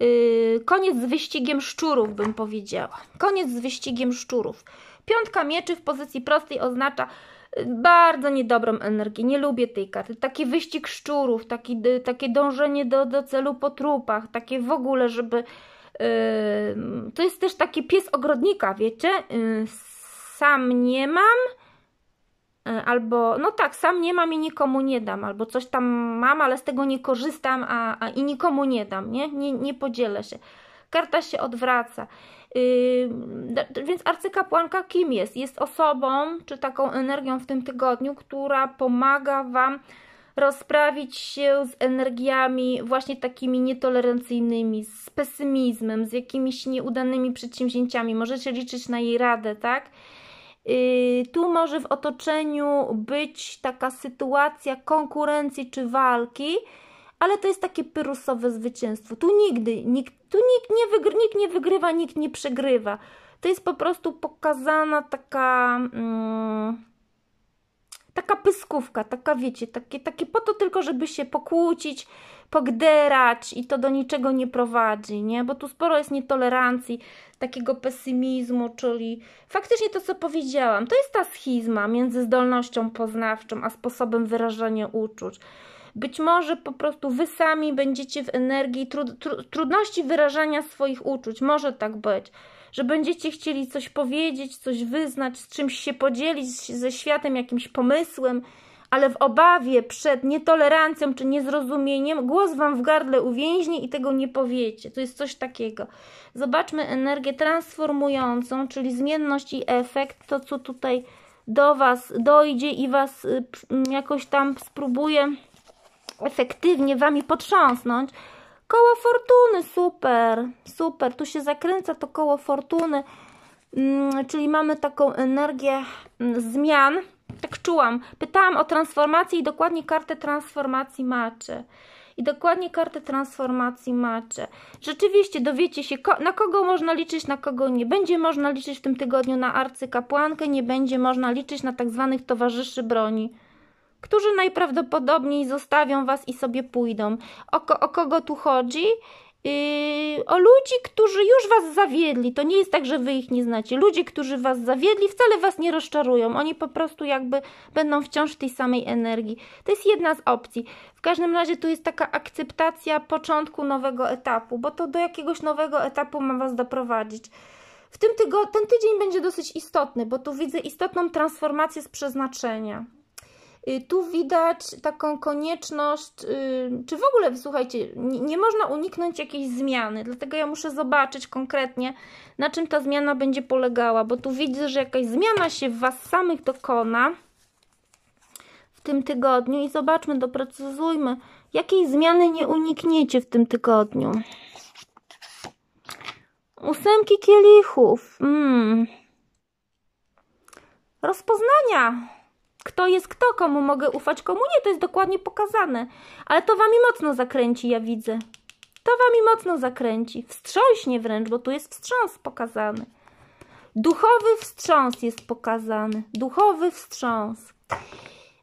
yy, koniec z wyścigiem szczurów bym powiedziała. Koniec z wyścigiem szczurów. Piątka mieczy w pozycji prostej oznacza yy, bardzo niedobrą energię. Nie lubię tej karty. Taki wyścig szczurów, taki, y, takie dążenie do, do celu po trupach, takie w ogóle, żeby... Yy, to jest też taki pies ogrodnika, wiecie? Yy, sam nie mam, E, albo no tak, sam nie mam i nikomu nie dam, albo coś tam mam, ale z tego nie korzystam a, a i nikomu nie dam, nie? nie? Nie podzielę się. Karta się odwraca. Yy, więc arcykapłanka kim jest? Jest osobą, czy taką energią w tym tygodniu, która pomaga Wam rozprawić się z energiami właśnie takimi nietolerancyjnymi, z pesymizmem, z jakimiś nieudanymi przedsięwzięciami. Możecie liczyć na jej radę, tak? Y, tu może w otoczeniu być taka sytuacja konkurencji czy walki, ale to jest takie pyrusowe zwycięstwo. Tu nigdy, nikt, tu nikt nie, nikt nie wygrywa, nikt nie przegrywa. To jest po prostu pokazana taka. Mm, taka pyskówka, taka wiecie, takie, takie po to tylko, żeby się pokłócić, pogderać i to do niczego nie prowadzi, nie? Bo tu sporo jest nietolerancji, takiego pesymizmu, czyli faktycznie to, co powiedziałam, to jest ta schizma między zdolnością poznawczą a sposobem wyrażania uczuć. Być może po prostu wy sami będziecie w energii trud, trudności wyrażania swoich uczuć. Może tak być, że będziecie chcieli coś powiedzieć, coś wyznać, z czymś się podzielić, ze światem, jakimś pomysłem ale w obawie przed nietolerancją czy niezrozumieniem głos wam w gardle uwięźni i tego nie powiecie. To jest coś takiego. Zobaczmy energię transformującą, czyli zmienność i efekt, to co tutaj do was dojdzie i was y, jakoś tam spróbuje efektywnie wami potrząsnąć. Koło fortuny, super, super. Tu się zakręca to koło fortuny, mm, czyli mamy taką energię mm, zmian, tak czułam. Pytałam o transformację i dokładnie kartę transformacji macie. I dokładnie kartę transformacji macie. Rzeczywiście dowiecie się, ko na kogo można liczyć, na kogo nie. Będzie można liczyć w tym tygodniu na arcykapłankę, nie będzie można liczyć na tak zwanych towarzyszy broni którzy najprawdopodobniej zostawią Was i sobie pójdą. O, o, kogo tu chodzi? Yy, o ludzi, którzy już was zawiedli. To nie jest tak, że wy ich nie znacie. Ludzie, którzy was zawiedli, wcale was nie rozczarują. Oni po prostu jakby będą wciąż w tej samej energii. To jest jedna z opcji. W każdym razie tu jest taka akceptacja początku nowego etapu, bo to do jakiegoś nowego etapu ma was doprowadzić. W tym tygo ten tydzień będzie dosyć istotny, bo tu widzę istotną transformację z przeznaczenia. Y, tu widać taką konieczność, y, czy w ogóle, słuchajcie, nie można uniknąć jakiejś zmiany, dlatego ja muszę zobaczyć konkretnie, na czym ta zmiana będzie polegała, bo tu widzę, że jakaś zmiana się w Was samych dokona w tym tygodniu i zobaczmy, doprecyzujmy, jakiej zmiany nie unikniecie w tym tygodniu. Ósemki kielichów. Mm. Rozpoznania kto jest kto, komu mogę ufać, komu nie, to jest dokładnie pokazane. Ale to wami mocno zakręci, ja widzę. To wami mocno zakręci. Wstrząśnie wręcz, bo tu jest wstrząs pokazany. Duchowy wstrząs jest pokazany. Duchowy wstrząs.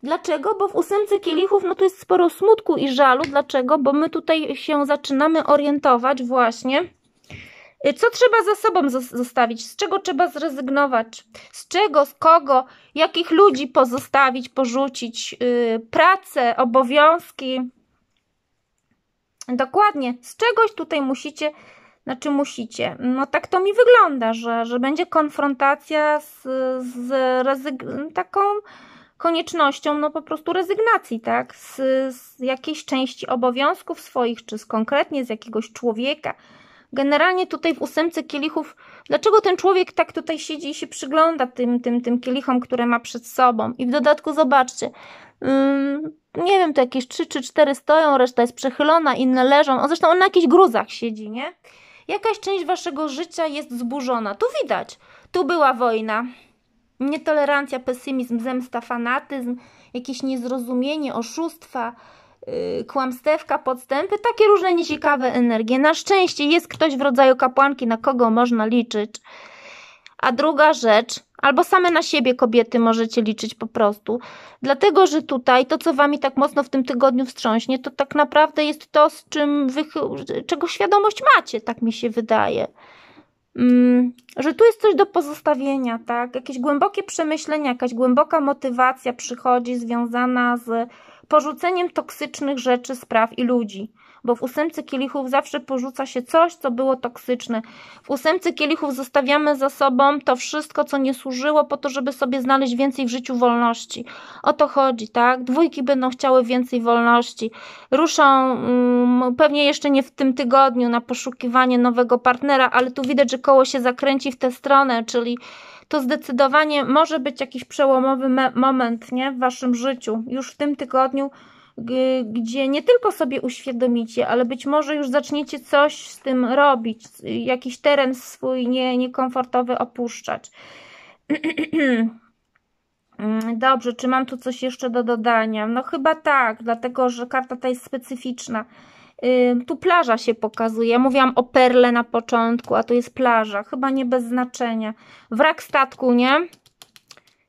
Dlaczego? Bo w ósemce kielichów no tu jest sporo smutku i żalu. Dlaczego? Bo my tutaj się zaczynamy orientować właśnie Y, co trzeba za sobą zostawić? Z czego trzeba zrezygnować? Z czego, z kogo, jakich ludzi pozostawić, porzucić? Y, pracę, obowiązki. Dokładnie, z czegoś tutaj musicie, znaczy musicie. No tak to mi wygląda, że, że będzie konfrontacja z, z taką koniecznością no po prostu rezygnacji, tak? Z, z jakiejś części obowiązków swoich, czy z konkretnie z jakiegoś człowieka, generalnie tutaj w ósemce kielichów, dlaczego ten człowiek tak tutaj siedzi i się przygląda tym, tym, tym kielichom, które ma przed sobą. I w dodatku zobaczcie, mm, nie wiem, to jakieś trzy czy cztery stoją, reszta jest przechylona, inne leżą. On, zresztą on na jakichś gruzach siedzi, nie? Jakaś część waszego życia jest zburzona. Tu widać. Tu była wojna. Nietolerancja, pesymizm, zemsta, fanatyzm, jakieś niezrozumienie, oszustwa, Y, kłamstewka, podstępy, takie różne nieciekawe energie. Na szczęście jest ktoś w rodzaju kapłanki, na kogo można liczyć. A druga rzecz, albo same na siebie kobiety możecie liczyć po prostu, dlatego że tutaj to, co wami tak mocno w tym tygodniu wstrząśnie, to tak naprawdę jest to, z czym wy, czego świadomość macie, tak mi się wydaje. Mm, że tu jest coś do pozostawienia, tak? Jakieś głębokie przemyślenia, jakaś głęboka motywacja przychodzi związana z porzuceniem toksycznych rzeczy, spraw i ludzi. Bo w ósemce kielichów zawsze porzuca się coś, co było toksyczne. W ósemce kielichów zostawiamy za sobą to wszystko, co nie służyło po to, żeby sobie znaleźć więcej w życiu wolności. O to chodzi, tak? Dwójki będą chciały więcej wolności. Ruszą um, pewnie jeszcze nie w tym tygodniu na poszukiwanie nowego partnera, ale tu widać, że koło się zakręci w tę stronę, czyli to zdecydowanie może być jakiś przełomowy moment nie, w Waszym życiu, już w tym tygodniu, gdzie nie tylko sobie uświadomicie, ale być może już zaczniecie coś z tym robić, jakiś teren swój nie, niekomfortowy opuszczać. *clears throat* Dobrze, czy mam tu coś jeszcze do dodania? No chyba tak, dlatego że karta ta jest specyficzna. Tu plaża się pokazuje. Ja mówiłam o perle na początku, a tu jest plaża. Chyba nie bez znaczenia. Wrak statku, nie?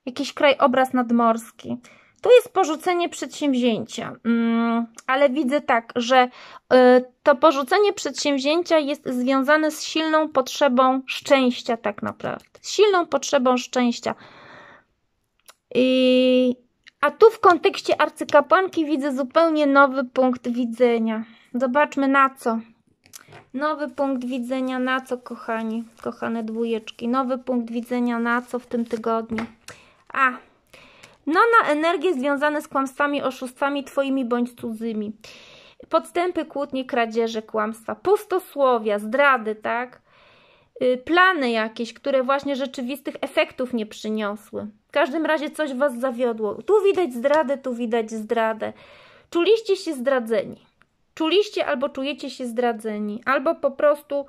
Jakiś krajobraz nadmorski. Tu jest porzucenie przedsięwzięcia, mm, ale widzę tak, że y, to porzucenie przedsięwzięcia jest związane z silną potrzebą szczęścia, tak naprawdę. silną potrzebą szczęścia. I a tu w kontekście arcykapłanki widzę zupełnie nowy punkt widzenia. Zobaczmy na co. Nowy punkt widzenia na co, kochani, kochane dwójeczki. Nowy punkt widzenia na co w tym tygodniu. A, no na energie związane z kłamstwami, oszustwami twoimi bądź cudzymi. Podstępy, kłótnie, kradzieże, kłamstwa, pustosłowia, zdrady, tak? Y, plany jakieś, które właśnie rzeczywistych efektów nie przyniosły. W każdym razie coś was zawiodło. Tu widać zdradę, tu widać zdradę. Czuliście się zdradzeni. Czuliście albo czujecie się zdradzeni, albo po prostu.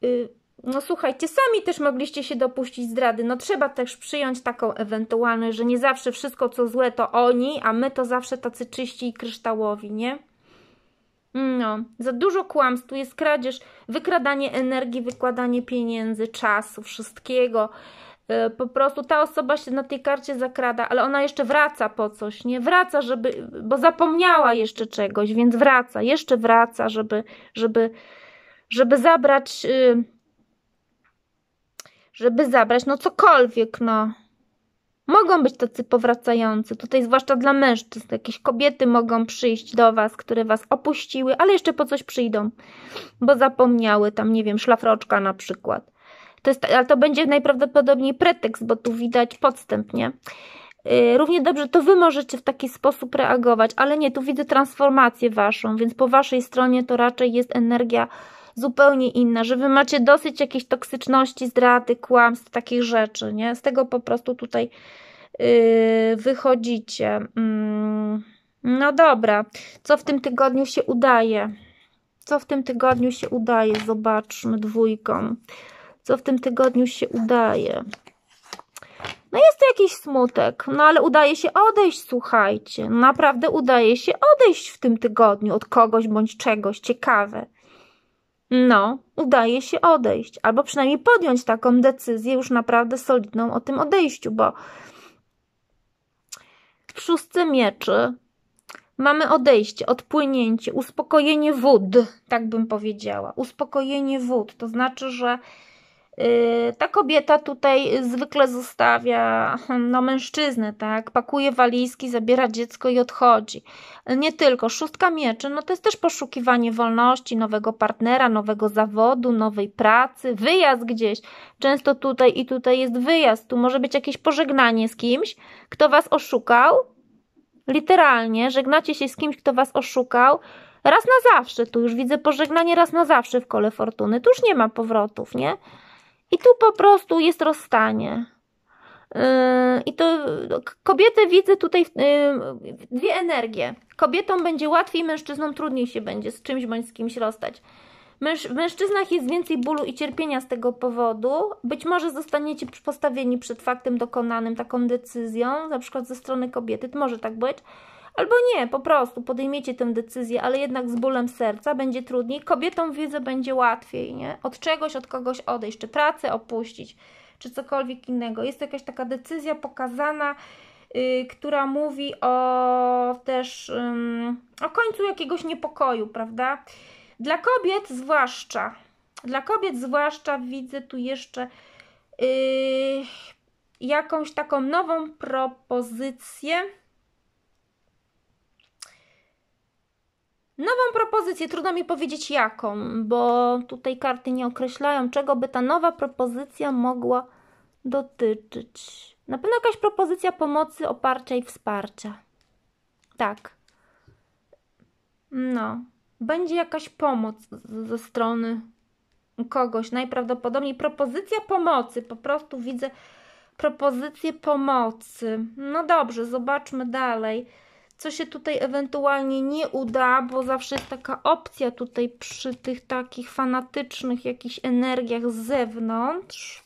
Yy, no słuchajcie, sami też mogliście się dopuścić zdrady. No trzeba też przyjąć taką ewentualność, że nie zawsze wszystko co złe to oni, a my to zawsze tacy czyści i kryształowi, nie? No, za dużo kłamstw, jest kradzież, wykradanie energii, wykładanie pieniędzy, czasu, wszystkiego. E, po prostu ta osoba się na tej karcie zakrada, ale ona jeszcze wraca po coś, nie? Wraca, żeby, bo zapomniała jeszcze czegoś, więc wraca, jeszcze wraca, żeby, żeby, żeby zabrać, y, żeby zabrać, no cokolwiek, no mogą być tacy powracający, tutaj zwłaszcza dla mężczyzn, jakieś kobiety mogą przyjść do Was, które Was opuściły, ale jeszcze po coś przyjdą, bo zapomniały tam, nie wiem, szlafroczka na przykład. To jest, ale to będzie najprawdopodobniej pretekst, bo tu widać podstęp, nie? Y, równie dobrze to Wy możecie w taki sposób reagować, ale nie, tu widzę transformację Waszą, więc po Waszej stronie to raczej jest energia zupełnie inna, że wy macie dosyć jakiejś toksyczności, zdrady, kłamstw, takich rzeczy, nie? Z tego po prostu tutaj yy, wychodzicie. Mm. No dobra, co w tym tygodniu się udaje? Co w tym tygodniu się udaje? Zobaczmy dwójką. Co w tym tygodniu się udaje? No jest to jakiś smutek, no ale udaje się odejść, słuchajcie. Naprawdę udaje się odejść w tym tygodniu od kogoś bądź czegoś. Ciekawe no, udaje się odejść, albo przynajmniej podjąć taką decyzję już naprawdę solidną o tym odejściu, bo w szóstce mieczy mamy odejście, odpłynięcie, uspokojenie wód, tak bym powiedziała. Uspokojenie wód, to znaczy, że Yy, ta kobieta tutaj zwykle zostawia hmm, no, mężczyznę, tak? Pakuje walizki, zabiera dziecko i odchodzi. Nie tylko. Szóstka mieczy, no to jest też poszukiwanie wolności, nowego partnera, nowego zawodu, nowej pracy, wyjazd gdzieś. Często tutaj i tutaj jest wyjazd. Tu może być jakieś pożegnanie z kimś, kto was oszukał. Literalnie żegnacie się z kimś, kto was oszukał. Raz na zawsze, tu już widzę pożegnanie raz na zawsze w kole fortuny. Tu już nie ma powrotów, nie? I tu po prostu jest rozstanie. Yy, I to kobiety widzę tutaj yy, dwie energie. Kobietom będzie łatwiej, mężczyznom trudniej się będzie z czymś bądź z kimś rozstać. w mężczyznach jest więcej bólu i cierpienia z tego powodu. Być może zostaniecie postawieni przed faktem dokonanym taką decyzją, na przykład ze strony kobiety, to może tak być. Albo nie, po prostu podejmiecie tę decyzję, ale jednak z bólem serca będzie trudniej. Kobietom wiedzę będzie łatwiej, nie? Od czegoś, od kogoś odejść, czy pracę opuścić, czy cokolwiek innego. Jest to jakaś taka decyzja pokazana, yy, która mówi o też yy, o końcu jakiegoś niepokoju, prawda? Dla kobiet zwłaszcza, dla kobiet zwłaszcza widzę tu jeszcze yy, jakąś taką nową propozycję nową propozycję. Trudno mi powiedzieć jaką, bo tutaj karty nie określają, czego by ta nowa propozycja mogła dotyczyć. Na pewno jakaś propozycja pomocy, oparcia i wsparcia. Tak. No. Będzie jakaś pomoc ze strony kogoś, najprawdopodobniej propozycja pomocy. Po prostu widzę propozycję pomocy. No dobrze, zobaczmy dalej co się tutaj ewentualnie nie uda, bo zawsze jest taka opcja tutaj przy tych takich fanatycznych jakichś energiach z zewnątrz,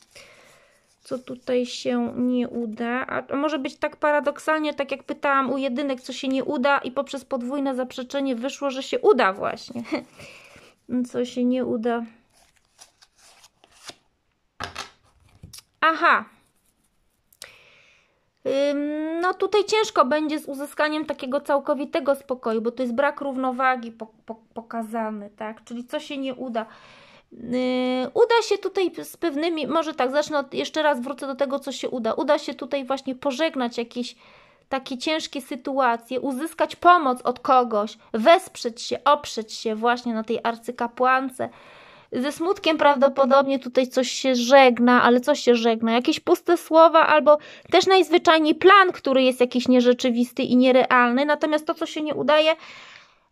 co tutaj się nie uda. A może być tak paradoksalnie, tak jak pytałam u jedynek, co się nie uda i poprzez podwójne zaprzeczenie wyszło, że się uda właśnie. *laughs* co się nie uda. Aha, no tutaj ciężko będzie z uzyskaniem takiego całkowitego spokoju, bo to jest brak równowagi pokazany, tak? Czyli co się nie uda. Yy, uda się tutaj z pewnymi, może tak, zacznę od, jeszcze raz wrócę do tego, co się uda. Uda się tutaj właśnie pożegnać jakieś takie ciężkie sytuacje, uzyskać pomoc od kogoś, wesprzeć się, oprzeć się właśnie na tej arcykapłance, ze smutkiem prawdopodobnie tutaj coś się żegna, ale coś się żegna, jakieś puste słowa albo też najzwyczajniej plan, który jest jakiś nierzeczywisty i nierealny, natomiast to, co się nie udaje,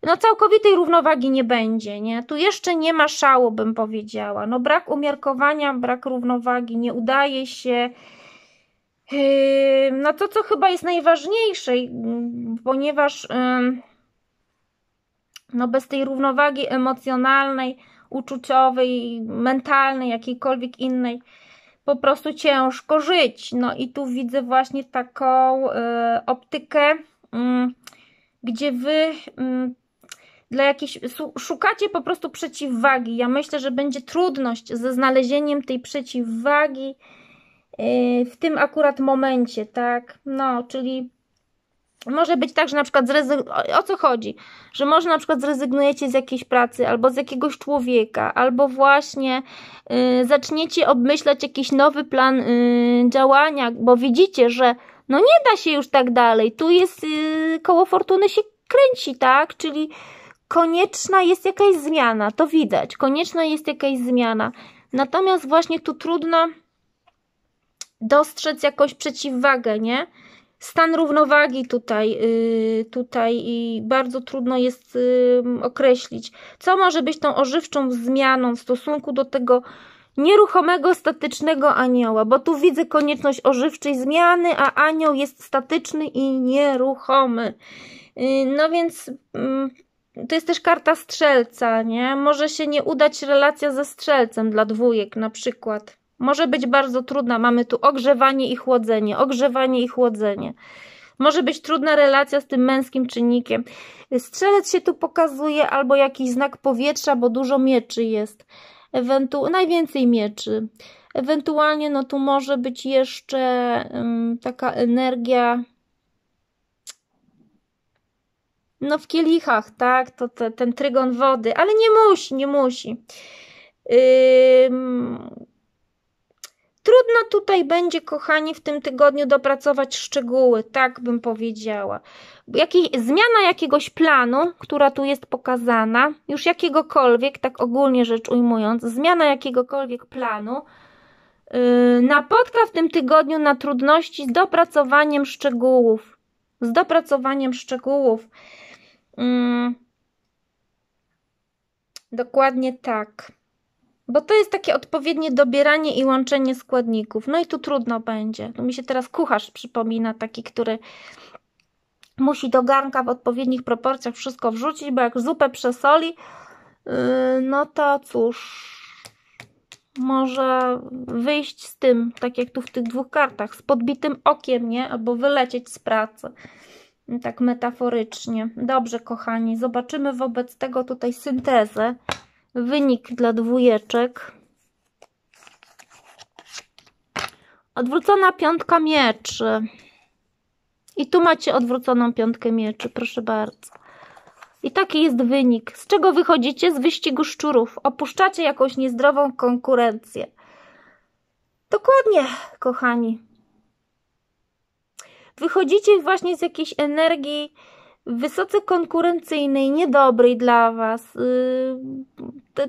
no całkowitej równowagi nie będzie, nie? Tu jeszcze nie ma szału, bym powiedziała. No brak umiarkowania, brak równowagi, nie udaje się. Yy, no to, co chyba jest najważniejsze, mm, ponieważ no bez tej równowagi emocjonalnej, uczuciowej, mentalnej, jakiejkolwiek innej, po prostu ciężko żyć. No i tu widzę właśnie taką y, optykę, y, gdzie wy y, dla jakiejś, szukacie po prostu przeciwwagi. Ja myślę, że będzie trudność ze znalezieniem tej przeciwwagi y, w tym akurat momencie, tak? No, czyli może być tak, że na przykład o co chodzi? Że może na przykład zrezygnujecie z jakiejś pracy albo z jakiegoś człowieka, albo właśnie y, zaczniecie obmyślać jakiś nowy plan y, działania, bo widzicie, że no nie da się już tak dalej. Tu jest y, koło fortuny się kręci, tak? Czyli konieczna jest jakaś zmiana, to widać. Konieczna jest jakaś zmiana. Natomiast właśnie tu trudno dostrzec jakąś przeciwwagę, nie? Stan równowagi tutaj, y, tutaj bardzo trudno jest y, określić, co może być tą ożywczą zmianą w stosunku do tego nieruchomego, statycznego anioła, bo tu widzę konieczność ożywczej zmiany, a anioł jest statyczny i nieruchomy. Y, no więc mm, to jest też karta strzelca, nie? Może się nie udać relacja ze strzelcem dla dwójek na przykład może być bardzo trudna. Mamy tu ogrzewanie i chłodzenie, ogrzewanie i chłodzenie. Może być trudna relacja z tym męskim czynnikiem. Strzelec się tu pokazuje albo jakiś znak powietrza, bo dużo mieczy jest. Ewentu najwięcej mieczy. Ewentualnie no tu może być jeszcze um, taka energia no w kielichach, tak? To te, ten trygon wody, ale nie musi, nie musi. Trudno tutaj będzie, kochani, w tym tygodniu dopracować szczegóły, tak bym powiedziała. Jakiej, zmiana jakiegoś planu, która tu jest pokazana, już jakiegokolwiek, tak ogólnie rzecz ujmując, zmiana jakiegokolwiek planu yy, napotka w tym tygodniu na trudności z dopracowaniem szczegółów. Z dopracowaniem szczegółów. Yy, dokładnie tak. Bo to jest takie odpowiednie dobieranie i łączenie składników. No i tu trudno będzie. Tu mi się teraz kucharz przypomina, taki, który musi do garnka w odpowiednich proporcjach wszystko wrzucić, bo jak zupę przesoli, yy, no to cóż, może wyjść z tym, tak jak tu w tych dwóch kartach, z podbitym okiem, nie? Albo wylecieć z pracy. Tak metaforycznie. Dobrze, kochani, zobaczymy wobec tego tutaj syntezę wynik dla dwójeczek. Odwrócona piątka mieczy. I tu macie odwróconą piątkę mieczy, proszę bardzo. I taki jest wynik. Z czego wychodzicie? Z wyścigu szczurów. Opuszczacie jakąś niezdrową konkurencję. Dokładnie, kochani. Wychodzicie właśnie z jakiejś energii, wysoce konkurencyjnej, niedobrej dla Was. Y,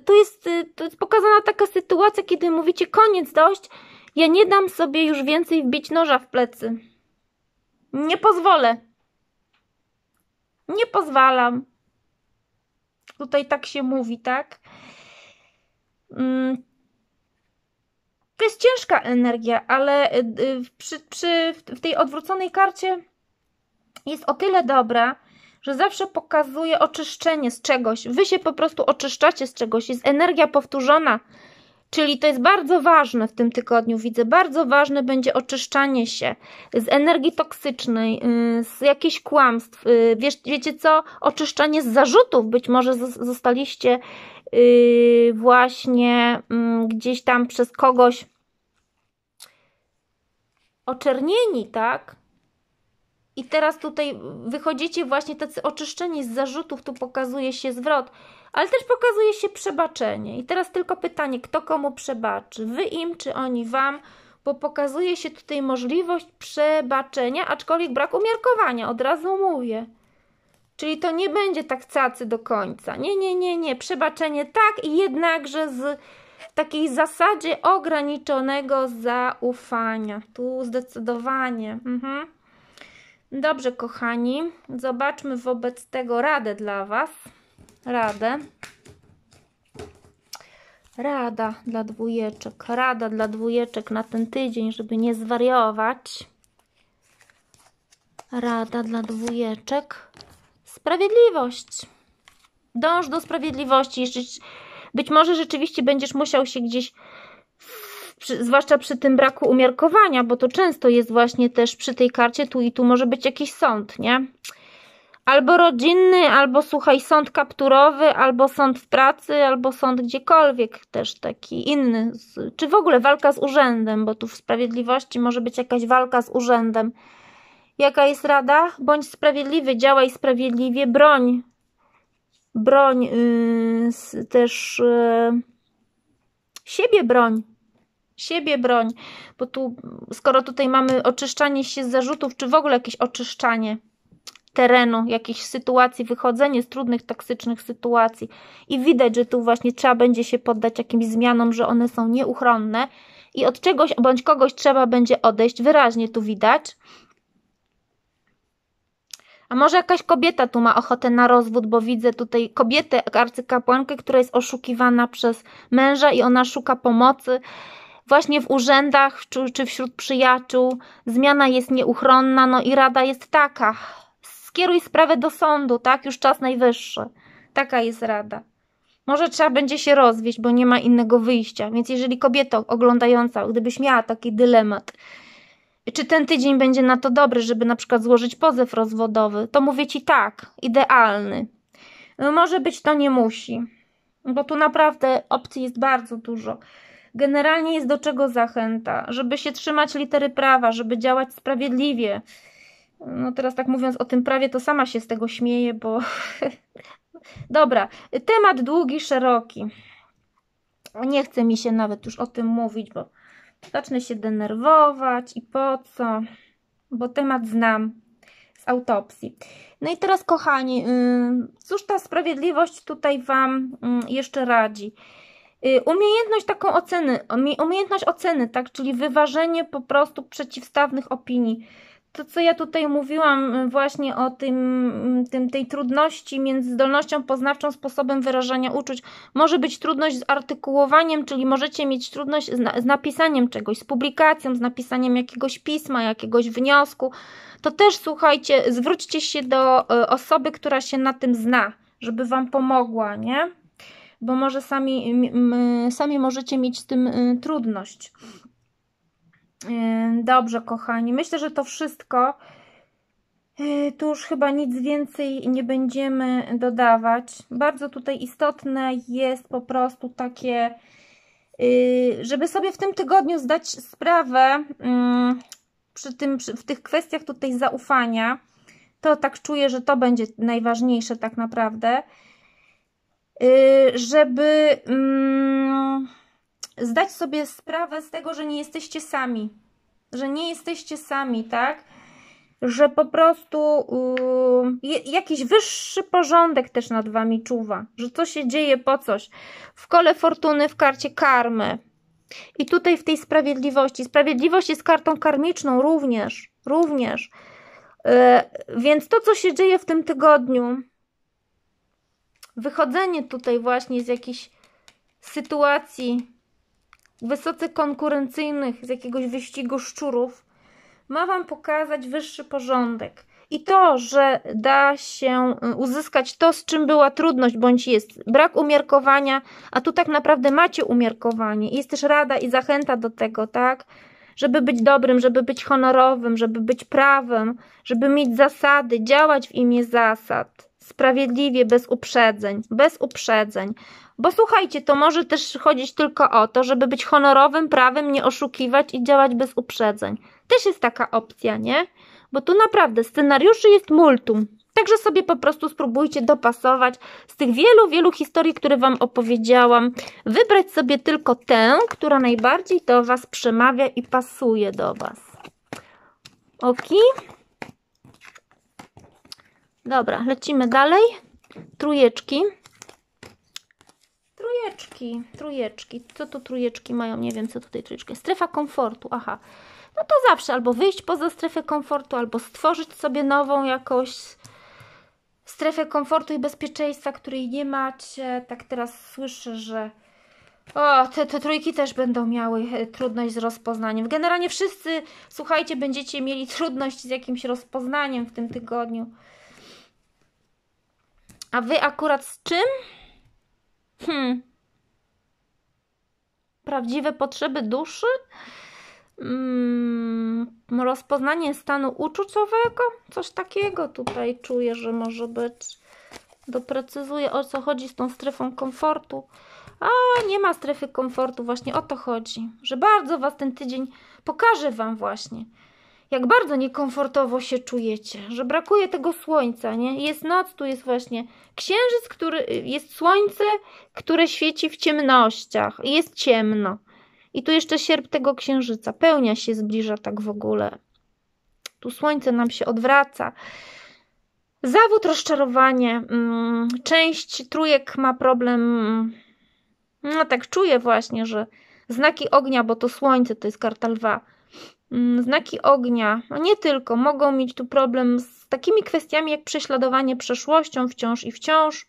to jest, y, to jest pokazana taka sytuacja, kiedy mówicie koniec, dość, ja nie dam sobie już więcej wbić noża w plecy. Nie pozwolę. Nie pozwalam. Tutaj tak się mówi, tak? Mm. To jest ciężka energia, ale y, przy, przy, w tej odwróconej karcie jest o tyle dobra, że zawsze pokazuje oczyszczenie z czegoś. Wy się po prostu oczyszczacie z czegoś, jest energia powtórzona. Czyli to jest bardzo ważne w tym tygodniu, widzę. Bardzo ważne będzie oczyszczanie się z energii toksycznej, y, z jakichś kłamstw. Y, wiesz, wiecie co? Oczyszczanie z zarzutów. Być może zostaliście y, właśnie mm, gdzieś tam przez kogoś oczernieni, tak? I teraz tutaj wychodzicie właśnie tacy oczyszczeni z zarzutów, tu pokazuje się zwrot, ale też pokazuje się przebaczenie. I teraz tylko pytanie, kto komu przebaczy? Wy im, czy oni wam? Bo pokazuje się tutaj możliwość przebaczenia, aczkolwiek brak umiarkowania, od razu mówię. Czyli to nie będzie tak cacy do końca. Nie, nie, nie, nie. Przebaczenie tak i jednakże z takiej zasadzie ograniczonego zaufania. Tu zdecydowanie. Mhm. Dobrze, kochani, zobaczmy wobec tego radę dla Was. Radę. Rada dla dwójeczek, rada dla dwójeczek na ten tydzień, żeby nie zwariować. Rada dla dwójeczek. Sprawiedliwość. Dąż do sprawiedliwości. Być może rzeczywiście będziesz musiał się gdzieś przy, zwłaszcza przy tym braku umiarkowania, bo to często jest właśnie też przy tej karcie tu i tu może być jakiś sąd, nie? Albo rodzinny, albo słuchaj, sąd kapturowy, albo sąd w pracy, albo sąd gdziekolwiek też taki inny. Czy w ogóle walka z urzędem, bo tu w sprawiedliwości może być jakaś walka z urzędem. Jaka jest rada? Bądź sprawiedliwy, działaj sprawiedliwie, broń. Broń yy, też. Yy, siebie broń, siebie broń, bo tu, skoro tutaj mamy oczyszczanie się z zarzutów, czy w ogóle jakieś oczyszczanie terenu, jakichś sytuacji, wychodzenie z trudnych, toksycznych sytuacji i widać, że tu właśnie trzeba będzie się poddać jakimś zmianom, że one są nieuchronne i od czegoś bądź kogoś trzeba będzie odejść, wyraźnie tu widać. A może jakaś kobieta tu ma ochotę na rozwód, bo widzę tutaj kobietę arcykapłankę, która jest oszukiwana przez męża i ona szuka pomocy właśnie w urzędach czy, czy wśród przyjaciół. Zmiana jest nieuchronna, no i rada jest taka. Skieruj sprawę do sądu, tak? Już czas najwyższy. Taka jest rada. Może trzeba będzie się rozwieść, bo nie ma innego wyjścia. Więc jeżeli kobieta oglądająca, gdybyś miała taki dylemat, czy ten tydzień będzie na to dobry, żeby na przykład złożyć pozew rozwodowy, to mówię ci tak, idealny. Może być to nie musi, bo tu naprawdę opcji jest bardzo dużo. Generalnie jest do czego zachęta, żeby się trzymać litery prawa, żeby działać sprawiedliwie. No teraz tak mówiąc o tym prawie, to sama się z tego śmieję, bo... *laughs* Dobra, temat długi, szeroki. Nie chce mi się nawet już o tym mówić, bo zacznę się denerwować i po co, bo temat znam z autopsji. No i teraz kochani, cóż ta sprawiedliwość tutaj Wam jeszcze radzi? Y, umiejętność taką oceny, umiejętność oceny, tak, czyli wyważenie po prostu przeciwstawnych opinii. To, co ja tutaj mówiłam y, właśnie o tym, mm, tym, tej trudności między zdolnością poznawczą, sposobem wyrażania uczuć, może być trudność z artykułowaniem, czyli możecie mieć trudność z, na, z napisaniem czegoś, z publikacją, z napisaniem jakiegoś pisma, jakiegoś wniosku. To też słuchajcie, zwróćcie się do y, osoby, która się na tym zna, żeby Wam pomogła, nie? bo może sami, sami możecie mieć z tym y, trudność. Y, dobrze, kochani, myślę, że to wszystko. Y, tu już chyba nic więcej nie będziemy dodawać. Bardzo tutaj istotne jest po prostu takie, żeby sobie w tym tygodniu zdać sprawę przy tym, w tych kwestiach tutaj zaufania. To tak czuję, że to będzie najważniejsze tak naprawdę Y, żeby mm, zdać sobie sprawę z tego, że nie jesteście sami, że nie jesteście sami, tak? Że po prostu yy, jakiś wyższy porządek też nad wami czuwa, że coś się dzieje po coś. W kole fortuny, w karcie karmy. I tutaj w tej sprawiedliwości. Sprawiedliwość jest kartą karmiczną również, również. Yy, więc to, co się dzieje w tym tygodniu, wychodzenie tutaj właśnie z jakichś sytuacji wysoce konkurencyjnych, z jakiegoś wyścigu szczurów, ma Wam pokazać wyższy porządek. I to, że da się y, uzyskać to, z czym była trudność, bądź jest brak umiarkowania, a tu tak naprawdę macie umiarkowanie. Jest też rada i zachęta do tego, tak? Żeby być dobrym, żeby być honorowym, żeby być prawem, żeby mieć zasady, działać w imię zasad sprawiedliwie, bez uprzedzeń, bez uprzedzeń. Bo słuchajcie, to może też chodzić tylko o to, żeby być honorowym, prawym, nie oszukiwać i działać bez uprzedzeń. Też jest taka opcja, nie? Bo tu naprawdę scenariuszy jest multum. Także sobie po prostu spróbujcie dopasować z tych wielu, wielu historii, które Wam opowiedziałam. Wybrać sobie tylko tę, która najbardziej do Was przemawia i pasuje do Was. Oki. Okay. Dobra, lecimy dalej. Trujeczki. Trujeczki, trujeczki. Co tu trujeczki mają? Nie wiem, co tutaj trujeczki. Strefa komfortu, aha. No to zawsze albo wyjść poza strefę komfortu, albo stworzyć sobie nową jakoś strefę komfortu i bezpieczeństwa, której nie macie. Tak teraz słyszę, że o, te, te trójki też będą miały e, trudność z rozpoznaniem. Generalnie wszyscy, słuchajcie, będziecie mieli trudność z jakimś rozpoznaniem w tym tygodniu. A wy akurat z czym? Hmm. Prawdziwe potrzeby duszy? Hmm. Rozpoznanie stanu uczuciowego? Coś takiego tutaj czuję, że może być. Doprecyzuję o co chodzi z tą strefą komfortu. A nie ma strefy komfortu, właśnie o to chodzi. Że bardzo Was ten tydzień pokaże Wam właśnie jak bardzo niekomfortowo się czujecie, że brakuje tego słońca, nie? Jest noc, tu jest właśnie księżyc, który y, jest słońce, które świeci w ciemnościach, jest ciemno. I tu jeszcze sierp tego księżyca, pełnia się zbliża tak w ogóle. Tu słońce nam się odwraca. Zawód, rozczarowanie. Mm, część trójek ma problem. Mm, no tak czuję właśnie, że znaki ognia, bo to słońce to jest karta lwa Mm, znaki ognia, a no nie tylko, mogą mieć tu problem z takimi kwestiami jak prześladowanie przeszłością wciąż i wciąż.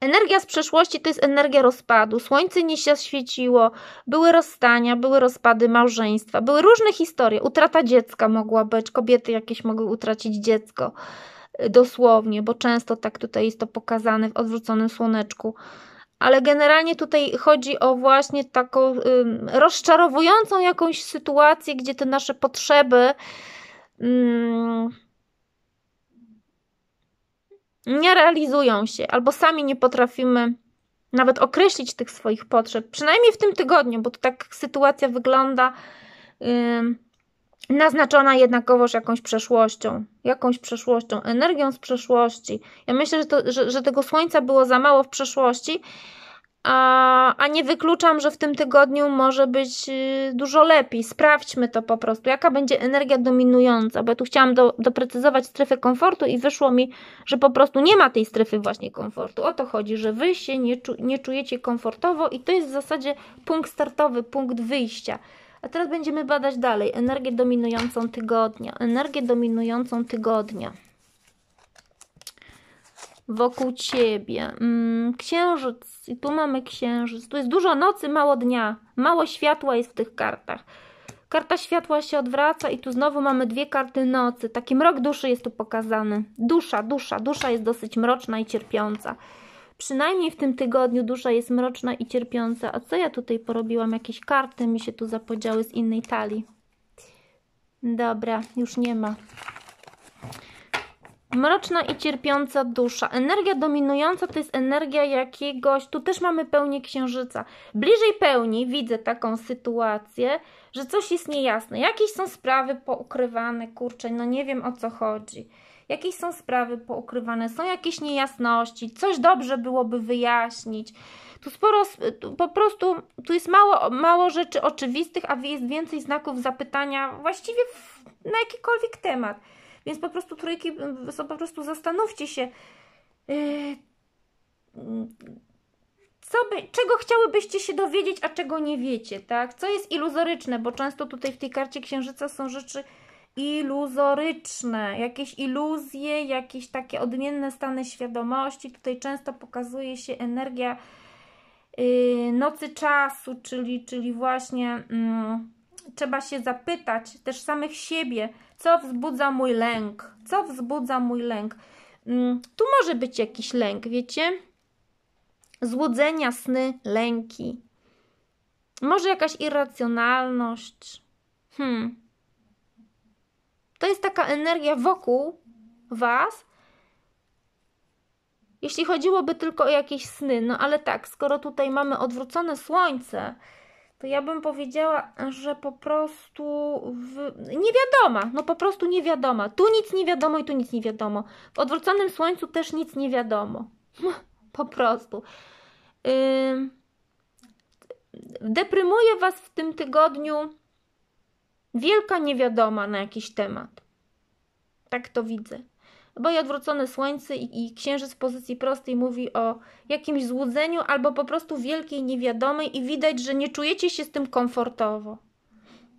Energia z przeszłości to jest energia rozpadu. Słońce nie się świeciło, były rozstania, były rozpady małżeństwa, były różne historie. Utrata dziecka mogła być, kobiety jakieś mogły utracić dziecko dosłownie, bo często tak tutaj jest to pokazane w odwróconym słoneczku ale generalnie tutaj chodzi o właśnie taką rozczarowującą jakąś sytuację, gdzie te nasze potrzeby nie realizują się, albo sami nie potrafimy nawet określić tych swoich potrzeb, przynajmniej w tym tygodniu, bo to tak sytuacja wygląda naznaczona jednakowoż jakąś przeszłością, jakąś przeszłością, energią z przeszłości. Ja myślę, że, to, że, że tego słońca było za mało w przeszłości, a, a nie wykluczam, że w tym tygodniu może być y, dużo lepiej. Sprawdźmy to po prostu, jaka będzie energia dominująca, bo ja tu chciałam do, doprecyzować strefę komfortu i wyszło mi, że po prostu nie ma tej strefy właśnie komfortu. O to chodzi, że wy się nie, czu, nie czujecie komfortowo i to jest w zasadzie punkt startowy, punkt wyjścia a teraz będziemy badać dalej energię dominującą tygodnia. Energię dominującą tygodnia. Wokół ciebie. Mm, księżyc. I tu mamy księżyc. Tu jest dużo nocy, mało dnia. Mało światła jest w tych kartach. Karta światła się odwraca i tu znowu mamy dwie karty nocy. Taki mrok duszy jest tu pokazany. Dusza, dusza, dusza jest dosyć mroczna i cierpiąca. Przynajmniej w tym tygodniu dusza jest mroczna i cierpiąca. A co ja tutaj porobiłam? Jakieś karty mi się tu zapodziały z innej talii. Dobra, już nie ma. Mroczna i cierpiąca dusza. Energia dominująca to jest energia jakiegoś. Tu też mamy pełnię księżyca. Bliżej pełni widzę taką sytuację, że coś jest niejasne. Jakieś są sprawy poukrywane, kurczę, no nie wiem o co chodzi jakieś są sprawy poukrywane, są jakieś niejasności, coś dobrze byłoby wyjaśnić. Tu sporo, tu po prostu, tu jest mało, mało rzeczy oczywistych, a jest więcej znaków zapytania właściwie w, na jakikolwiek temat. Więc po prostu trójki, mm, so, po prostu zastanówcie się, yy, co by, czego chciałybyście się dowiedzieć, a czego nie wiecie, tak? Co jest iluzoryczne, bo często tutaj w tej karcie księżyca są rzeczy, iluzoryczne, jakieś iluzje, jakieś takie odmienne stany świadomości. Tutaj często pokazuje się energia y, nocy czasu, czyli, czyli właśnie mm, trzeba się zapytać też samych siebie, co wzbudza mój lęk, co wzbudza mój lęk. Mm, tu może być jakiś lęk, wiecie? Złudzenia, sny, lęki. Może jakaś irracjonalność. Hmm to jest taka energia wokół Was. Jeśli chodziłoby tylko o jakieś sny, no ale tak, skoro tutaj mamy odwrócone słońce, to ja bym powiedziała, że po prostu w... nie wiadoma, no po prostu nie wiadoma. Tu nic nie wiadomo i tu nic nie wiadomo. W odwróconym słońcu też nic nie wiadomo. *laughs* po prostu. Yy... Deprymuje Was w tym tygodniu Wielka niewiadoma na jakiś temat. Tak to widzę. Bo i odwrócone słońce i, i księżyc w pozycji prostej mówi o jakimś złudzeniu albo po prostu wielkiej niewiadomej i widać, że nie czujecie się z tym komfortowo.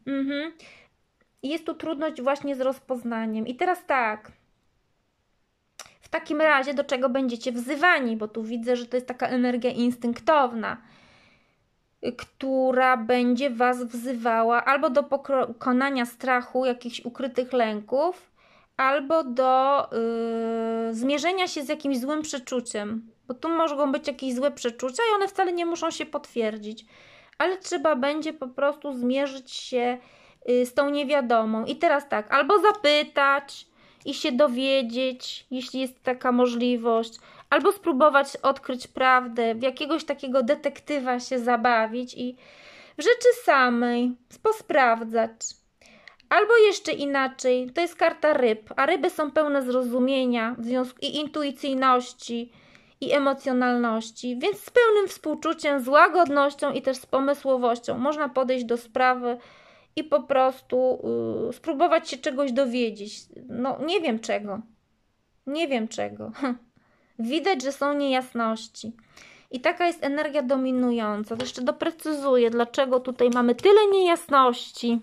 Mhm. Jest tu trudność właśnie z rozpoznaniem. I teraz tak. W takim razie do czego będziecie wzywani, bo tu widzę, że to jest taka energia instynktowna która będzie Was wzywała albo do pokonania strachu, jakichś ukrytych lęków, albo do yy, zmierzenia się z jakimś złym przeczuciem. Bo tu mogą być jakieś złe przeczucia i one wcale nie muszą się potwierdzić, ale trzeba będzie po prostu zmierzyć się yy, z tą niewiadomą. I teraz tak, albo zapytać i się dowiedzieć, jeśli jest taka możliwość, albo spróbować odkryć prawdę, w jakiegoś takiego detektywa się zabawić i w rzeczy samej posprawdzać. Albo jeszcze inaczej, to jest karta ryb, a ryby są pełne zrozumienia związku, i intuicyjności i emocjonalności, więc z pełnym współczuciem, z łagodnością i też z pomysłowością można podejść do sprawy i po prostu yy, spróbować się czegoś dowiedzieć. No, nie wiem czego. Nie wiem czego. *laughs* Widać, że są niejasności. I taka jest energia dominująca. To jeszcze doprecyzuję, dlaczego tutaj mamy tyle niejasności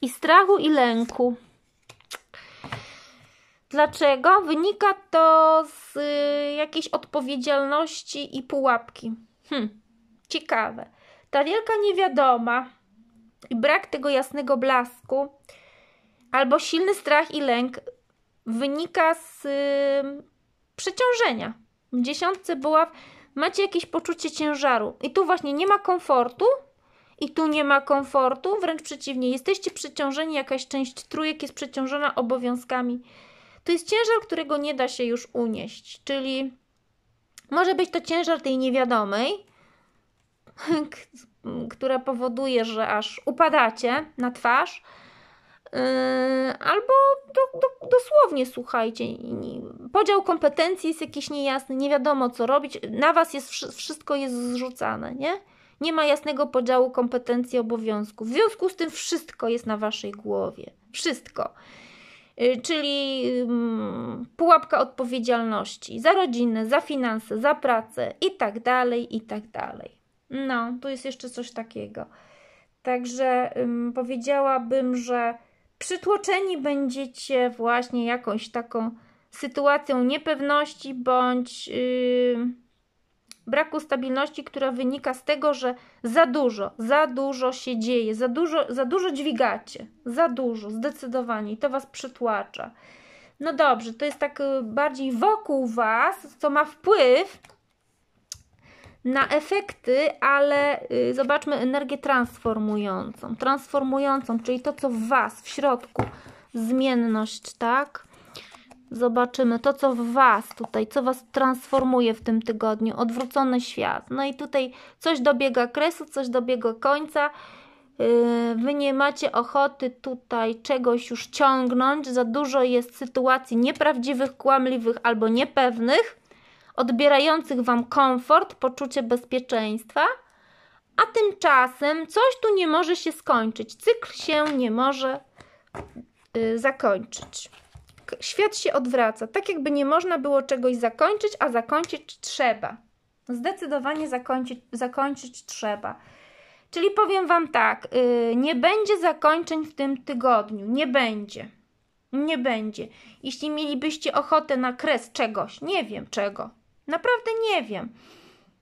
i strachu i lęku. Dlaczego? Wynika to z y, jakiejś odpowiedzialności i pułapki. Hm, ciekawe. Ta wielka niewiadoma i brak tego jasnego blasku, albo silny strach i lęk, wynika z y, przeciążenia. W dziesiątce była, macie jakieś poczucie ciężaru. I tu właśnie nie ma komfortu, i tu nie ma komfortu, wręcz przeciwnie, jesteście przeciążeni, jakaś część trójek jest przeciążona obowiązkami. To jest ciężar, którego nie da się już unieść, czyli może być to ciężar tej niewiadomej, *laughs* która powoduje, że aż upadacie na twarz, yy, albo do, do, dosłownie słuchajcie, podział kompetencji jest jakiś niejasny, nie wiadomo co robić, na was jest wszystko jest zrzucane, nie? Nie ma jasnego podziału kompetencji obowiązków. W związku z tym wszystko jest na waszej głowie. Wszystko. Y, czyli pułapka odpowiedzialności za rodzinę, za finanse, za pracę i tak dalej, i tak dalej. No, tu jest jeszcze coś takiego. Także powiedziałabym, że przytłoczeni będziecie właśnie jakąś taką sytuacją niepewności bądź yy, braku stabilności, która wynika z tego, że za dużo, za dużo się dzieje, za dużo, za dużo dźwigacie, za dużo, zdecydowanie i to Was przytłacza. No dobrze, to jest tak y, bardziej wokół Was, co ma wpływ na efekty, ale yy, zobaczmy energię transformującą. Transformującą, czyli to, co w Was, w środku, zmienność, tak? Zobaczymy to, co w Was tutaj, co Was transformuje w tym tygodniu. Odwrócony świat. No i tutaj coś dobiega kresu, coś dobiega końca. Yy, wy nie macie ochoty tutaj czegoś już ciągnąć, za dużo jest sytuacji nieprawdziwych, kłamliwych albo niepewnych, odbierających Wam komfort, poczucie bezpieczeństwa, a tymczasem coś tu nie może się skończyć, cykl się nie może yy, zakończyć. Tak świat się odwraca, tak jakby nie można było czegoś zakończyć, a zakończyć trzeba. Zdecydowanie zakończyć, zakończyć trzeba. Czyli powiem Wam tak, yy, nie będzie zakończeń w tym tygodniu, nie będzie. Nie będzie. Jeśli mielibyście ochotę na kres czegoś, nie wiem czego, naprawdę nie wiem,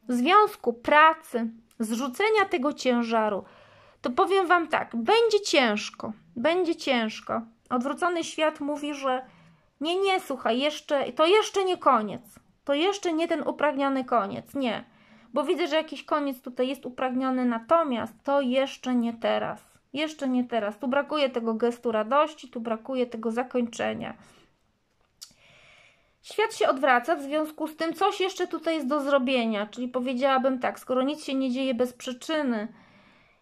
związku, pracy, zrzucenia tego ciężaru, to powiem Wam tak, będzie ciężko, będzie ciężko. Odwrócony świat mówi, że nie, nie, słuchaj, jeszcze, to jeszcze nie koniec. To jeszcze nie ten upragniony koniec, nie. Bo widzę, że jakiś koniec tutaj jest upragniony, natomiast to jeszcze nie teraz. Jeszcze nie teraz. Tu brakuje tego gestu radości, tu brakuje tego zakończenia. Świat się odwraca, w związku z tym coś jeszcze tutaj jest do zrobienia, czyli powiedziałabym tak, skoro nic się nie dzieje bez przyczyny,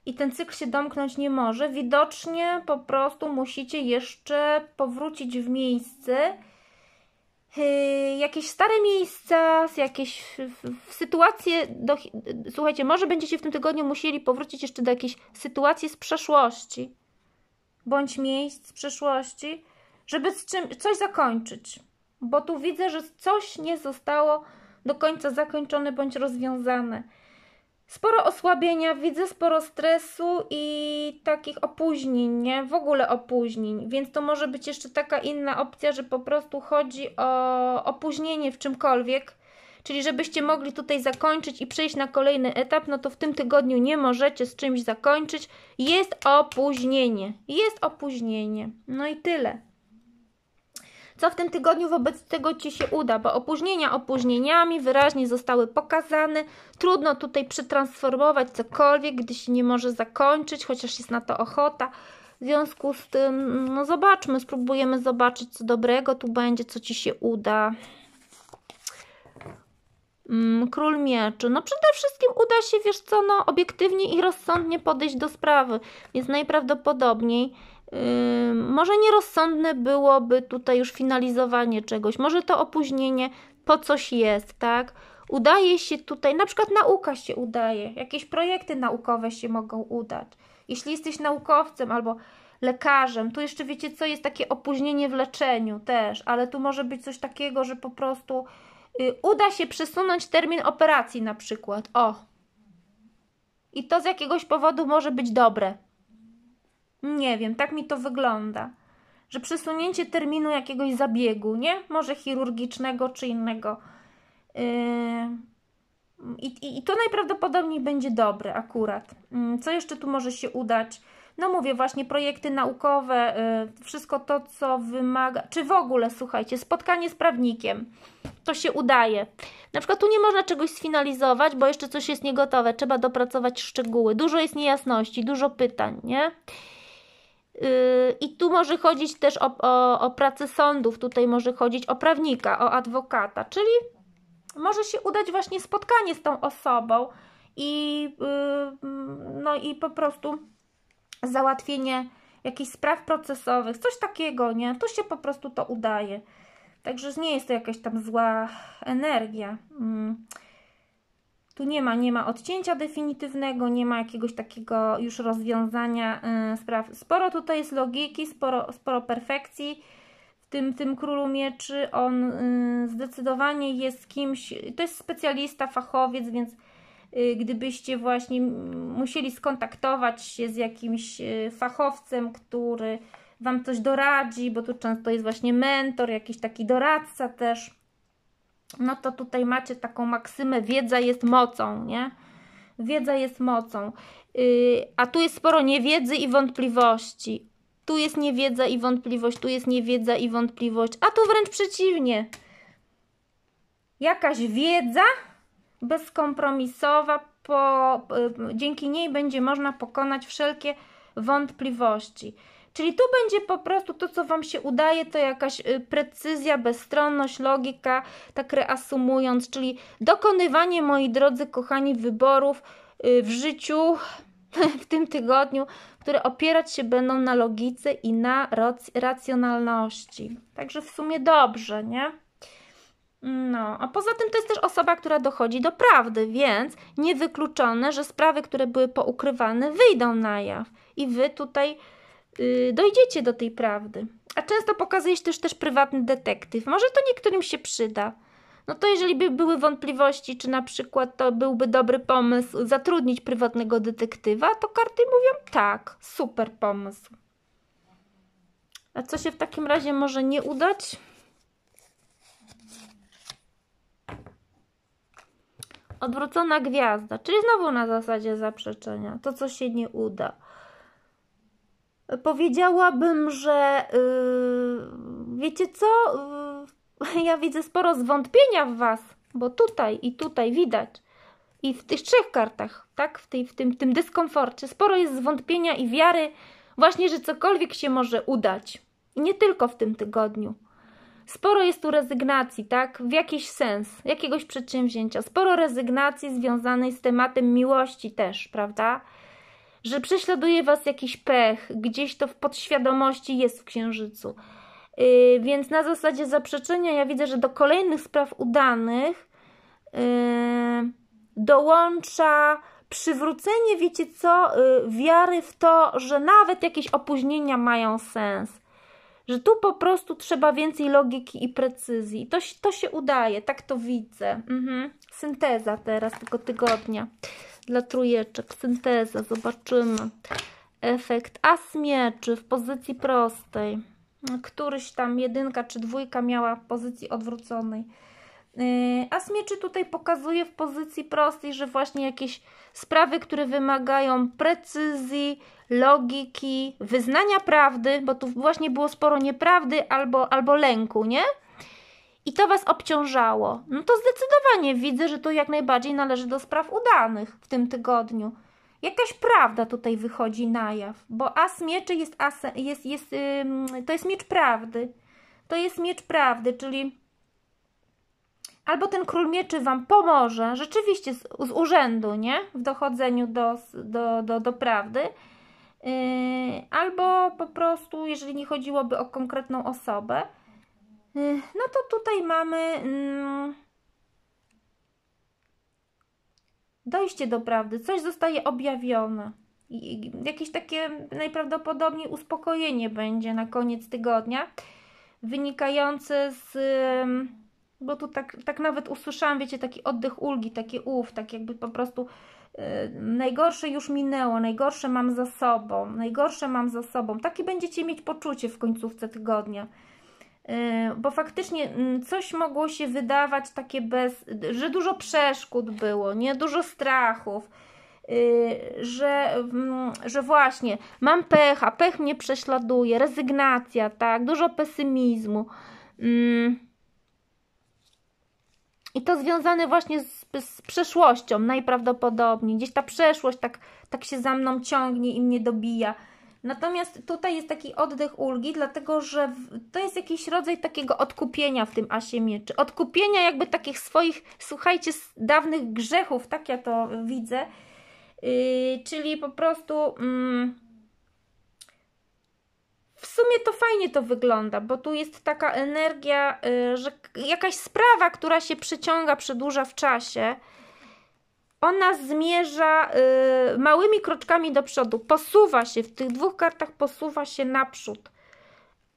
i ten cykl się domknąć nie może. Widocznie po prostu musicie jeszcze powrócić w miejsce, yy, jakieś stare miejsca, jakieś w, w sytuacje, do, słuchajcie, może będziecie w tym tygodniu musieli powrócić jeszcze do jakiejś sytuacji z przeszłości, bądź miejsc z przeszłości, żeby z czym, coś zakończyć, bo tu widzę, że coś nie zostało do końca zakończone bądź rozwiązane sporo osłabienia widzę, sporo stresu i takich opóźnień, nie? W ogóle opóźnień, więc to może być jeszcze taka inna opcja, że po prostu chodzi o opóźnienie w czymkolwiek. Czyli żebyście mogli tutaj zakończyć i przejść na kolejny etap, no to w tym tygodniu nie możecie z czymś zakończyć. Jest opóźnienie. Jest opóźnienie. No i tyle co w tym tygodniu wobec tego Ci się uda, bo opóźnienia opóźnieniami wyraźnie zostały pokazane. Trudno tutaj przetransformować cokolwiek, gdy się nie może zakończyć, chociaż jest na to ochota. W związku z tym, no zobaczmy, spróbujemy zobaczyć, co dobrego tu będzie, co Ci się uda. Mm, król Mieczy. No przede wszystkim uda się, wiesz co, no obiektywnie i rozsądnie podejść do sprawy, więc najprawdopodobniej Yy, może nierozsądne byłoby tutaj już finalizowanie czegoś, może to opóźnienie po coś jest, tak? Udaje się tutaj, na przykład nauka się udaje, jakieś projekty naukowe się mogą udać. Jeśli jesteś naukowcem albo lekarzem, tu jeszcze wiecie co, jest takie opóźnienie w leczeniu też, ale tu może być coś takiego, że po prostu yy, uda się przesunąć termin operacji na przykład, o. I to z jakiegoś powodu może być dobre, nie wiem, tak mi to wygląda. Że przesunięcie terminu jakiegoś zabiegu, nie? Może chirurgicznego czy innego. Yy, I, i, I, to najprawdopodobniej będzie dobre akurat. Mm, co jeszcze tu może się udać? No mówię, właśnie projekty naukowe, yy, wszystko to, co wymaga, czy w ogóle, słuchajcie, spotkanie z prawnikiem, to się udaje. Na przykład tu nie można czegoś sfinalizować, bo jeszcze coś jest niegotowe, trzeba dopracować szczegóły. Dużo jest niejasności, dużo pytań, nie? Yy, I tu może chodzić też o, o, o pracę sądów, tutaj może chodzić o prawnika, o adwokata, czyli może się udać właśnie spotkanie z tą osobą i, yy, no i po prostu załatwienie jakichś spraw procesowych, coś takiego, nie? Tu się po prostu to udaje. Także nie jest to jakaś tam zła energia. Mm. Tu nie ma, nie ma odcięcia definitywnego, nie ma jakiegoś takiego już rozwiązania y, spraw. Sporo tutaj jest logiki, sporo, sporo perfekcji w tym, tym królu mieczy. On y, zdecydowanie jest kimś, to jest specjalista, fachowiec, więc y, gdybyście właśnie musieli skontaktować się z jakimś fachowcem, który Wam coś doradzi, bo tu często jest właśnie mentor, jakiś taki doradca też no to tutaj macie taką maksymę, wiedza jest mocą, nie? Wiedza jest mocą. Yy, a tu jest sporo niewiedzy i wątpliwości. Tu jest niewiedza i wątpliwość, tu jest niewiedza i wątpliwość, a tu wręcz przeciwnie. Jakaś wiedza bezkompromisowa, po, yy, dzięki niej będzie można pokonać wszelkie wątpliwości. Czyli tu będzie po prostu to, co Wam się udaje, to jakaś y, precyzja, bezstronność, logika, tak reasumując, czyli dokonywanie, moi drodzy, kochani, wyborów y, w życiu *laughs* w tym tygodniu, które opierać się będą na logice i na racjonalności. Także w sumie dobrze, nie? No, a poza tym to jest też osoba, która dochodzi do prawdy, więc niewykluczone, że sprawy, które były poukrywane, wyjdą na jaw. I wy tutaj Y, dojdziecie do tej prawdy. A często pokazuje się też, też prywatny detektyw. Może to niektórym się przyda. No to jeżeli by były wątpliwości, czy na przykład to byłby dobry pomysł zatrudnić prywatnego detektywa, to karty mówią tak, super pomysł. A co się w takim razie może nie udać? Odwrócona gwiazda, czyli znowu na zasadzie zaprzeczenia. To, co się nie uda. Powiedziałabym, że yy, wiecie co? Yy, *laughs* ja widzę sporo zwątpienia w Was, bo tutaj i tutaj widać. I w tych trzech kartach, tak? W, tej, w tym, tym dyskomforcie sporo jest zwątpienia i wiary, właśnie, że cokolwiek się może udać. I nie tylko w tym tygodniu. Sporo jest tu rezygnacji, tak? W jakiś sens, jakiegoś przedsięwzięcia. Sporo rezygnacji związanej z tematem miłości też, prawda? że prześladuje was jakiś pech, gdzieś to w podświadomości jest w księżycu. Yy, więc na zasadzie zaprzeczenia ja widzę, że do kolejnych spraw udanych yy, dołącza przywrócenie, wiecie co, yy, wiary w to, że nawet jakieś opóźnienia mają sens. Że tu po prostu trzeba więcej logiki i precyzji. To, to się udaje, tak to widzę. Mhm. Synteza teraz tego tygodnia dla trójeczek, synteza, zobaczymy. Efekt as czy w pozycji prostej. Któryś tam jedynka czy dwójka miała w pozycji odwróconej. Yy, asmieczy tutaj pokazuje w pozycji prostej, że właśnie jakieś sprawy, które wymagają precyzji, logiki, wyznania prawdy, bo tu właśnie było sporo nieprawdy albo, albo lęku, nie? i to Was obciążało, no to zdecydowanie widzę, że to jak najbardziej należy do spraw udanych w tym tygodniu. Jakaś prawda tutaj wychodzi na jaw, bo as mieczy jest jest, jest, yy, to jest miecz prawdy. To jest miecz prawdy, czyli albo ten król mieczy Wam pomoże, rzeczywiście z, z urzędu, nie? W dochodzeniu do, do, do, do prawdy, yy, albo po prostu, jeżeli nie chodziłoby o konkretną osobę, Y, no to tutaj mamy mm, dojście do prawdy, coś zostaje objawione. I jakieś takie najprawdopodobniej uspokojenie będzie na koniec tygodnia, wynikające z. Bo tu tak, tak nawet usłyszałam, wiecie, taki oddech ulgi, taki ów, tak jakby po prostu y, najgorsze już minęło, najgorsze mam za sobą, najgorsze mam za sobą. Takie będziecie mieć poczucie w końcówce tygodnia. Yy, bo faktycznie mm, coś mogło się wydawać takie bez, że dużo przeszkód było, nie dużo strachów, yy, że, mm, że właśnie mam pecha, pech mnie prześladuje, rezygnacja, tak, dużo pesymizmu. Yy, I to związane właśnie z, z przeszłością najprawdopodobniej. Gdzieś ta przeszłość tak, tak się za mną ciągnie i mnie dobija. Natomiast tutaj jest taki oddech ulgi, dlatego że to jest jakiś rodzaj takiego odkupienia w tym asie mieczy. Odkupienia jakby takich swoich, słuchajcie, dawnych grzechów, tak ja to widzę. Yy, czyli po prostu... Mm, w sumie to fajnie to wygląda, bo tu jest taka energia, y, że jakaś sprawa, która się przyciąga, przedłuża w czasie ona zmierza y, małymi kroczkami do przodu, posuwa się, w tych dwóch kartach posuwa się naprzód.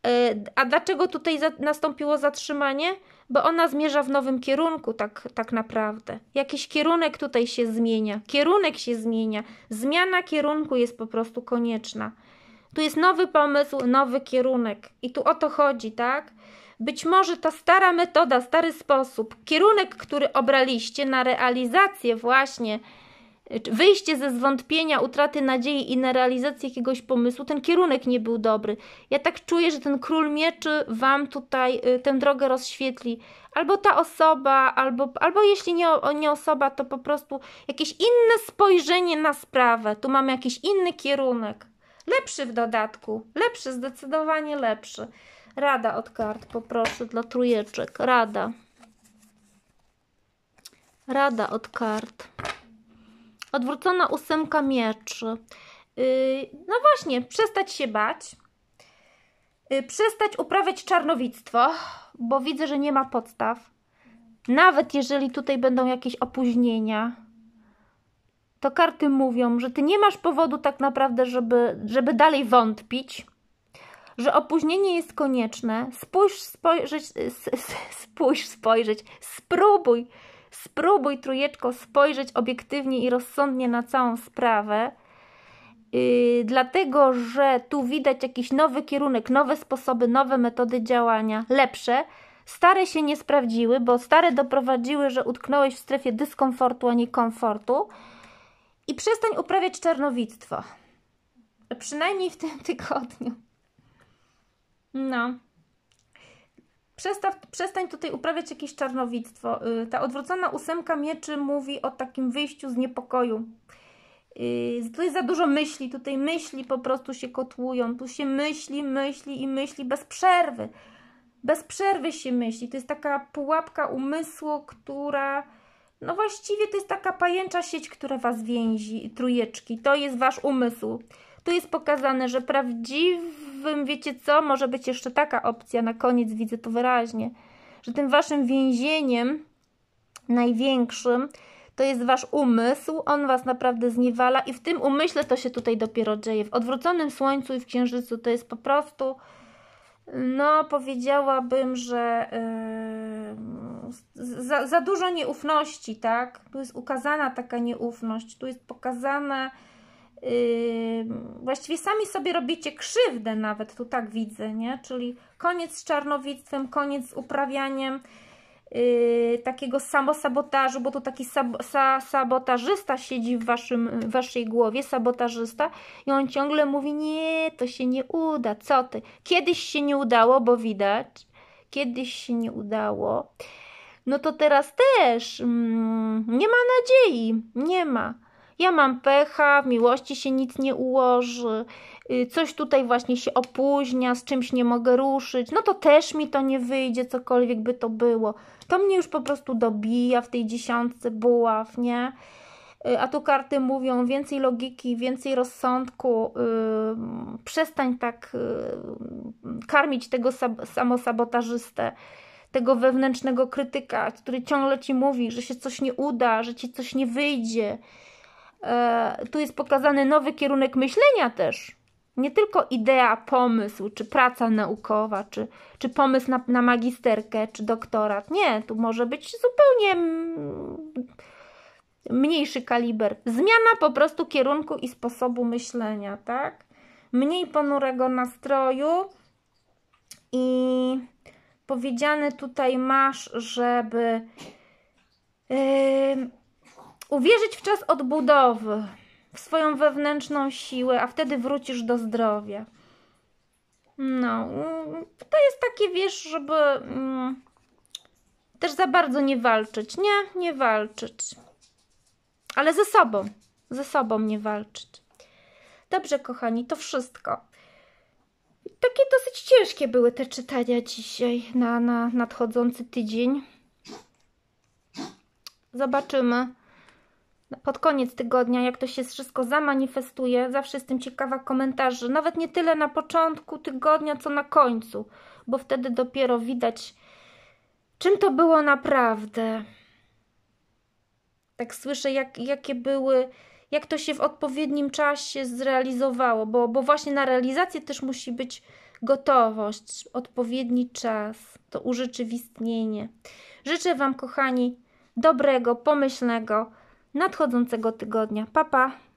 Y, a dlaczego tutaj za, nastąpiło zatrzymanie? Bo ona zmierza w nowym kierunku, tak, tak naprawdę. Jakiś kierunek tutaj się zmienia, kierunek się zmienia, zmiana kierunku jest po prostu konieczna. Tu jest nowy pomysł, nowy kierunek, i tu o to chodzi, tak? Być może ta stara metoda, stary sposób, kierunek, który obraliście na realizację właśnie, wyjście ze zwątpienia, utraty nadziei i na realizację jakiegoś pomysłu, ten kierunek nie był dobry. Ja tak czuję, że ten król mieczy wam tutaj y, tę drogę rozświetli. Albo ta osoba, albo, albo jeśli nie, nie osoba, to po prostu jakieś inne spojrzenie na sprawę. Tu mamy jakiś inny kierunek. Lepszy w dodatku, lepszy, zdecydowanie lepszy. Rada od kart, poproszę, dla trójeczek. Rada. Rada od kart. Odwrócona ósemka mieczy. Y, no właśnie, przestać się bać. Y, przestać uprawiać czarnowictwo, bo widzę, że nie ma podstaw. Nawet jeżeli tutaj będą jakieś opóźnienia, to karty mówią, że ty nie masz powodu tak naprawdę, żeby, żeby dalej wątpić że opóźnienie jest konieczne, spójrz, spojrzeć, spójrz, spojrzeć, spróbuj, spróbuj trójeczko spojrzeć obiektywnie i rozsądnie na całą sprawę, yy, dlatego że tu widać jakiś nowy kierunek, nowe sposoby, nowe metody działania, lepsze. Stare się nie sprawdziły, bo stare doprowadziły, że utknąłeś w strefie dyskomfortu, a nie komfortu. I przestań uprawiać czarnowictwo. Przynajmniej w tym tygodniu. No. Przestaw, przestań tutaj uprawiać jakieś czarnowictwo. Y, ta odwrócona ósemka mieczy mówi o takim wyjściu z niepokoju. Y, tu jest za dużo myśli, tutaj myśli po prostu się kotłują, tu się myśli, myśli i myśli bez przerwy. Bez przerwy się myśli. To jest taka pułapka umysłu, która. No właściwie to jest taka pajęcza sieć, która was więzi, trujeczki. To jest wasz umysł. Tu jest pokazane, że prawdziwym, wiecie co, może być jeszcze taka opcja, na koniec widzę to wyraźnie, że tym waszym więzieniem największym to jest wasz umysł, on was naprawdę zniewala i w tym umyśle to się tutaj dopiero dzieje. W odwróconym słońcu i w księżycu to jest po prostu, no powiedziałabym, że yy, za, za dużo nieufności, tak? Tu jest ukazana taka nieufność, tu jest pokazana właściwie sami sobie robicie krzywdę nawet, tu tak widzę, nie? Czyli koniec z czarnowictwem, koniec z uprawianiem Yy, takiego samosabotażu, bo tu taki sab sa sabotażysta siedzi w waszym, w waszej głowie, sabotażysta i on ciągle mówi, nie, to się nie uda, co ty? Kiedyś się nie udało, bo widać, kiedyś się nie udało, no to teraz też mm, nie ma nadziei, nie ma ja mam pecha, w miłości się nic nie ułoży, y, coś tutaj właśnie się opóźnia, z czymś nie mogę ruszyć, no to też mi to nie wyjdzie, cokolwiek by to było. To mnie już po prostu dobija w tej dziesiątce buław, nie? Y, a tu karty mówią więcej logiki, więcej rozsądku, yy, przestań tak yy, karmić tego sab- samosabotażystę tego wewnętrznego krytyka, który ciągle ci mówi, że się coś nie uda, że ci coś nie wyjdzie, E, tu jest pokazany nowy kierunek myślenia też. Nie tylko idea, pomysł, czy praca naukowa, czy, czy pomysł na, na magisterkę, czy doktorat. Nie, tu może być zupełnie mniejszy kaliber. Zmiana po prostu kierunku i sposobu myślenia, tak? Mniej ponurego nastroju i powiedziane tutaj masz, żeby. Yy, Uwierzyć w czas odbudowy, w swoją wewnętrzną siłę, a wtedy wrócisz do zdrowia. No, to jest takie, wiesz, żeby mm, też za bardzo nie walczyć. Nie, nie walczyć. Ale ze sobą, ze sobą nie walczyć. Dobrze, kochani, to wszystko. Takie dosyć ciężkie były te czytania dzisiaj na, na nadchodzący tydzień. Zobaczymy pod koniec tygodnia, jak to się wszystko zamanifestuje. Zawsze jestem ciekawa komentarzy, nawet nie tyle na początku tygodnia, co na końcu, bo wtedy dopiero widać, czym to było naprawdę. Tak słyszę, jak, jakie były, jak to się w odpowiednim czasie zrealizowało, bo, bo właśnie na realizację też musi być gotowość, odpowiedni czas, to urzeczywistnienie. Życzę Wam, kochani, dobrego, pomyślnego, nadchodzącego tygodnia. Papa! Pa.